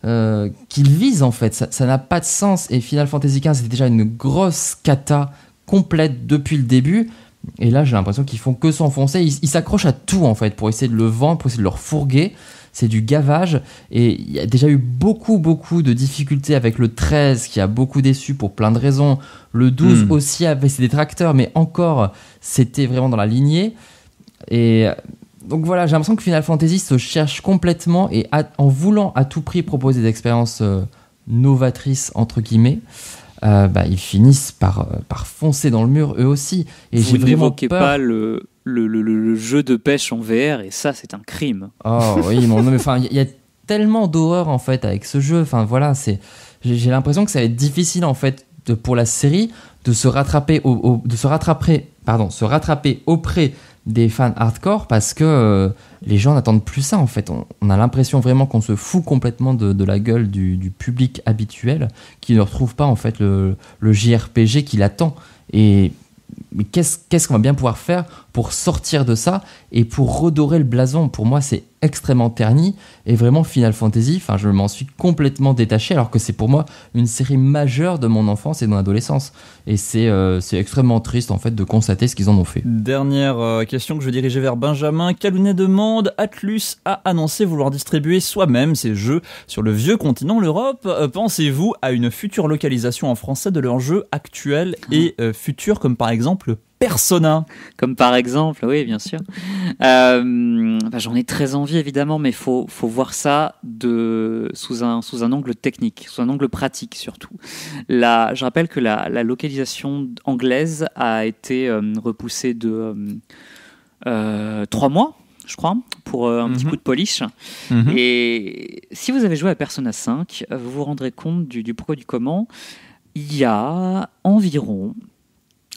euh, qu'ils visent en fait Ça n'a pas de sens. Et Final Fantasy XV, c'était déjà une grosse cata complète depuis le début. Et là, j'ai l'impression qu'ils font que s'enfoncer. Ils s'accrochent à tout en fait pour essayer de le vendre, pour essayer de leur fourguer c'est du gavage. Et il y a déjà eu beaucoup, beaucoup de difficultés avec le 13 qui a beaucoup déçu pour plein de raisons. Le 12 hmm. aussi avait ses détracteurs, mais encore, c'était vraiment dans la lignée. Et donc voilà, j'ai l'impression que Final Fantasy se cherche complètement et en voulant à tout prix proposer des expériences euh, novatrices, entre guillemets. Euh, bah, ils finissent par, euh, par foncer dans le mur eux aussi. Et j'ai vraiment pas le, le, jeu de pêche en VR et ça c'est un crime. Oh oui, mon, mais enfin il y a tellement d'horreur en fait avec ce jeu. Enfin voilà, c'est j'ai l'impression que ça va être difficile en fait pour la série de se rattraper au, de se rattraper pardon se rattraper auprès des fans hardcore parce que euh, les gens n'attendent plus ça en fait. On, a l'impression vraiment qu'on se fout complètement de, la gueule du, public habituel qui ne retrouve pas en fait le, le JRPG qu'il attend. Et mais qu'est-ce qu'on va bien pouvoir faire pour sortir de ça et pour redorer le blason Pour moi, c'est extrêmement terni et vraiment Final Fantasy, enfin je m'en suis complètement détaché alors que c'est pour moi une série majeure de mon enfance et de mon adolescence et c'est euh, extrêmement triste en fait de constater ce qu'ils en ont fait. Dernière euh, question que je vais diriger vers Benjamin, Calounet demande Atlus a annoncé vouloir distribuer soi-même ses jeux sur le vieux continent l'Europe. Euh, pensez-vous à une future localisation en français de leurs jeux actuels et futurs comme par exemple persona Comme par exemple, oui, bien sûr. Euh, bah, j'en ai très envie, évidemment, mais il faut, faut, voir ça de, sous, un, sous un angle technique, sous un angle pratique surtout. Là, je rappelle que la, localisation anglaise a été euh, repoussée de euh, trois mois je crois, pour un petit mhm. coup de polish. Mhm. Et si vous avez joué à Persona 5, vous vous rendrez compte du, du pourquoi du comment. Il y a environ,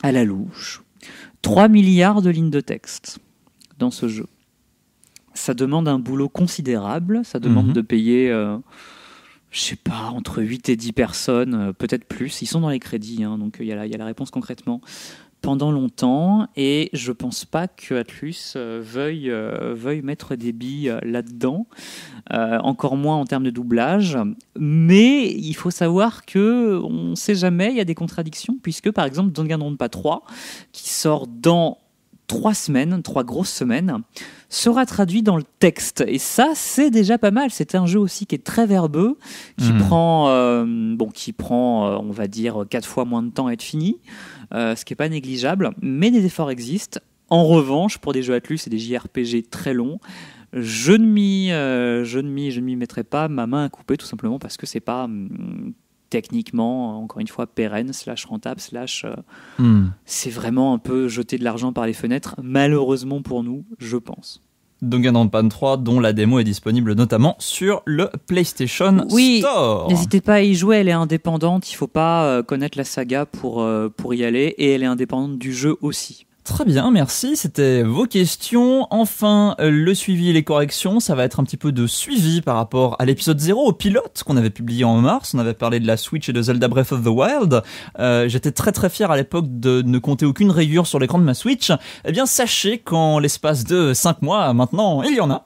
à la louche, 3 milliards de lignes de texte dans ce jeu. Ça demande un boulot considérable, ça demande mhm. de payer, je euh, je sais pas, entre 8 et 10 personnes, euh, peut-être plus. Ils sont dans les crédits, hein, donc euh, il y, a la réponse concrètement pendant longtemps et je pense pas que Atlus euh, veuille, euh, veuille mettre des billes euh, là-dedans, encore moins en termes de doublage. Mais il faut savoir que on sait jamais, il y a des contradictions, puisque par exemple pas 3, qui sort dans trois semaines, trois grosses semaines, sera traduit dans le texte. Et ça, c'est déjà pas mal. C'est un jeu aussi qui est très verbeux, qui hmm. prend, bon, qui prend, on va dire, quatre fois moins de temps à être fini. Euh, ce qui n'est pas négligeable, mais des efforts existent. En revanche, pour des jeux Atlus et des JRPG très longs, je ne m'y, euh, je ne je mettrai pas ma main à couper tout simplement parce que c'est pas mm, techniquement, encore une fois, pérenne, slash rentable, slash... Euh, hmm. C'est vraiment un peu jeter de l'argent par les fenêtres, malheureusement pour nous, je pense. Pan 3 dont la démo est disponible notamment sur le PlayStation oui, Store. N'hésitez pas à y jouer, elle est indépendante, il faut pas euh, connaître la saga pour, euh, pour y aller et elle est indépendante du jeu aussi. Très bien, merci. C'était vos questions. Enfin, euh, le suivi et les corrections, ça va être un petit peu de suivi par rapport à l'épisode 0, au pilote qu'on avait publié en mars. On avait parlé de la Switch et de Zelda Breath of the Wild. Euh, j'étais très très fier à l'époque de ne compter aucune rayure sur l'écran de ma Switch. Eh bien, sachez qu'en l'espace de 5 mois, maintenant, il y en a.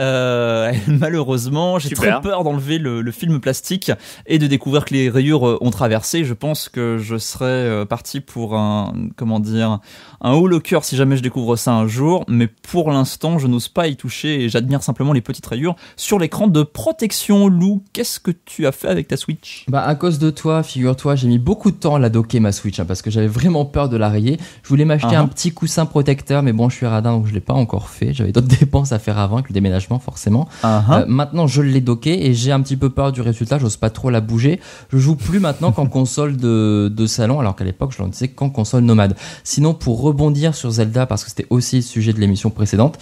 Euh, malheureusement, j'ai très peur d'enlever le, film plastique et de découvrir que les rayures ont traversé. Je pense que je serais parti pour un, comment dire, un le cœur si jamais je découvre ça un jour, mais pour l'instant, je n'ose pas y toucher et j'admire simplement les petites rayures sur l'écran de protection. Lou, qu'est-ce que tu as fait avec ta Switch Bah, à cause de toi, figure-toi, j'ai mis beaucoup de temps à la docker ma Switch hein, parce que j'avais vraiment peur de la rayer. Je voulais m'acheter ah un ah. petit coussin protecteur, mais bon, je suis radin donc je l'ai pas encore fait. J'avais d'autres dépenses à faire avant que le déménagement, forcément. Ah euh, maintenant, je l'ai docké et j'ai un petit peu peur du résultat. J'ose pas trop la bouger. Je joue plus maintenant qu'en console de, salon, alors qu'à l'époque, je l'en disais qu'en console nomade. Sinon, pour rebondir dire sur Zelda parce que c'était aussi le sujet de l'émission précédente.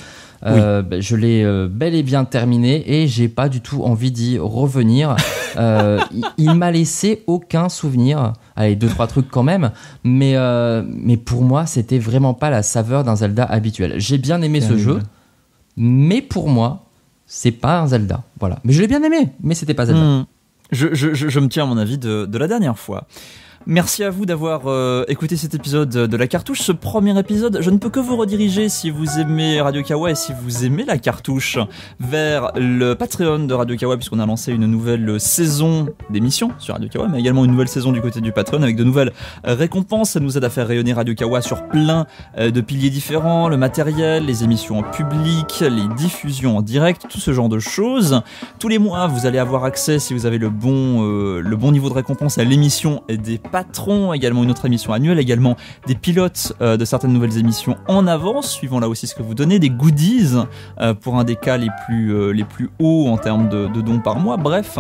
Euh, bah, je l'ai euh, bel et bien terminé et j'ai pas du tout envie d'y revenir. Euh, il, m'a laissé aucun souvenir. Allez, deux trois trucs quand même, mais mais pour moi c'était vraiment pas la saveur d'un Zelda habituel. J'ai bien aimé ce jeu, mais pour moi c'est pas un Zelda. Voilà. Mais je l'ai bien aimé, mais c'était pas Zelda. Hmm. Je, me tiens à mon avis de, de la dernière fois. Merci à vous d'avoir euh, écouté cet épisode de La Cartouche, ce premier épisode. Je ne peux que vous rediriger si vous aimez Radio Kawa et si vous aimez La Cartouche vers le Patreon de Radio Kawa puisqu'on a lancé une nouvelle saison d'émissions sur Radio Kawa, mais également une nouvelle saison du côté du Patreon avec de nouvelles récompenses. Ça nous aide à faire rayonner Radio Kawa sur plein euh, de piliers différents, le matériel, les émissions en public, les diffusions en direct, tout ce genre de choses. Tous les mois, vous allez avoir accès, si vous avez le bon, euh, le bon niveau de récompense, à l'émission et des Patron, également une autre émission annuelle, également des pilotes euh, de certaines nouvelles émissions en avance, suivant là aussi ce que vous donnez, des goodies euh, pour un des cas les plus, euh, les plus hauts en termes de, de dons par mois. Bref,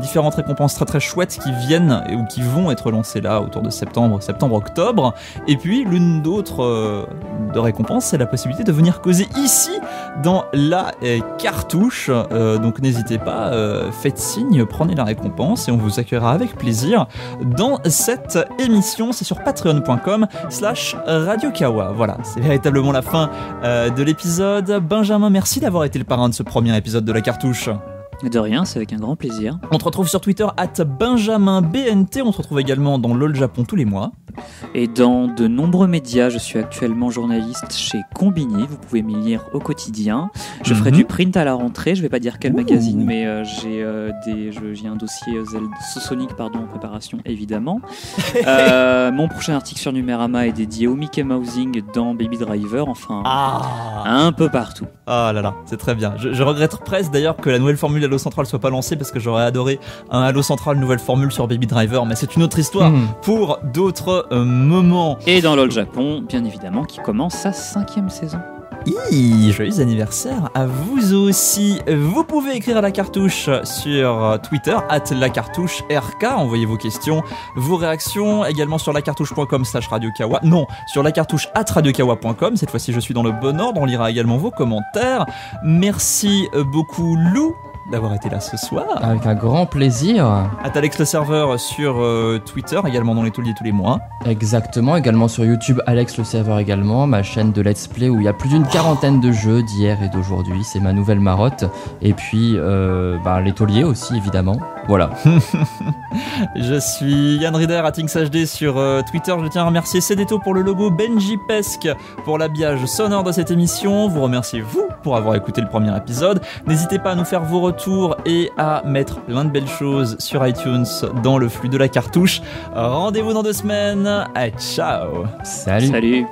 différentes récompenses très très chouettes qui viennent ou qui vont être lancées là autour de septembre, septembre-octobre. Et puis l'une d'autres de récompenses, c'est la possibilité de venir causer ici dans la cartouche. donc n'hésitez pas, faites signe, prenez la récompense et on vous accueillera avec plaisir dans cette émission, c'est sur patreon.com slash Radio Voilà, c'est véritablement la fin euh, de l'épisode. Benjamin, merci d'avoir été le parrain de ce premier épisode de La Cartouche. De rien, c'est avec un grand plaisir. On te retrouve sur Twitter at BenjaminBNT, on se retrouve également dans LOL Japon tous les mois et dans de nombreux médias. Je suis actuellement journaliste chez Combini, vous pouvez m'y lire au quotidien. Je ferai mhm. du print à la rentrée, je ne vais pas dire quel magazine, mais euh, euh, j'ai un dossier euh, Sonic pardon, en préparation, évidemment. mon prochain article sur Numérama est dédié au Mickey Mousing dans Baby Driver, enfin ah. un peu partout. Ah là là, c'est très bien. Je, regrette presque d'ailleurs que la nouvelle formule Halo Central soit pas lancée parce que j'aurais adoré un Halo Central nouvelle formule sur Baby Driver, mais c'est une autre histoire hmm. pour d'autres moment. Et dans LOL Japon, bien évidemment, qui commence sa cinquième saison. joyeux anniversaire à vous aussi. Vous pouvez écrire à la cartouche sur Twitter, at la cartouche RK. Envoyez vos questions, vos réactions également sur lacartouche.com slash radiokawa. Non, sur la cartouche at radiokawa.com. Cette fois-ci, je suis dans le bon ordre. On lira également vos commentaires. Merci beaucoup, Lou, d'avoir été là ce soir. Avec un grand plaisir. Alex le serveur sur euh, Twitter, également dans les tous les mois. Exactement, également sur YouTube, Alex le serveur également, ma chaîne de Let's Play où il y a plus d'une quarantaine de jeux d'hier et d'aujourd'hui. C'est ma nouvelle marotte. Et puis, euh, bah, aussi, évidemment. Voilà. je suis Yann Rider, à Things HD sur euh, Twitter. Je tiens à remercier Cédéto pour le logo, Benji Pesque pour l'habillage sonore de cette émission. Vous remerciez vous pour avoir écouté le premier épisode. N'hésitez pas à nous faire vos retours et à mettre plein de belles choses sur iTunes dans le flux de la cartouche. Rendez-vous dans deux semaines. Et ciao. Salut.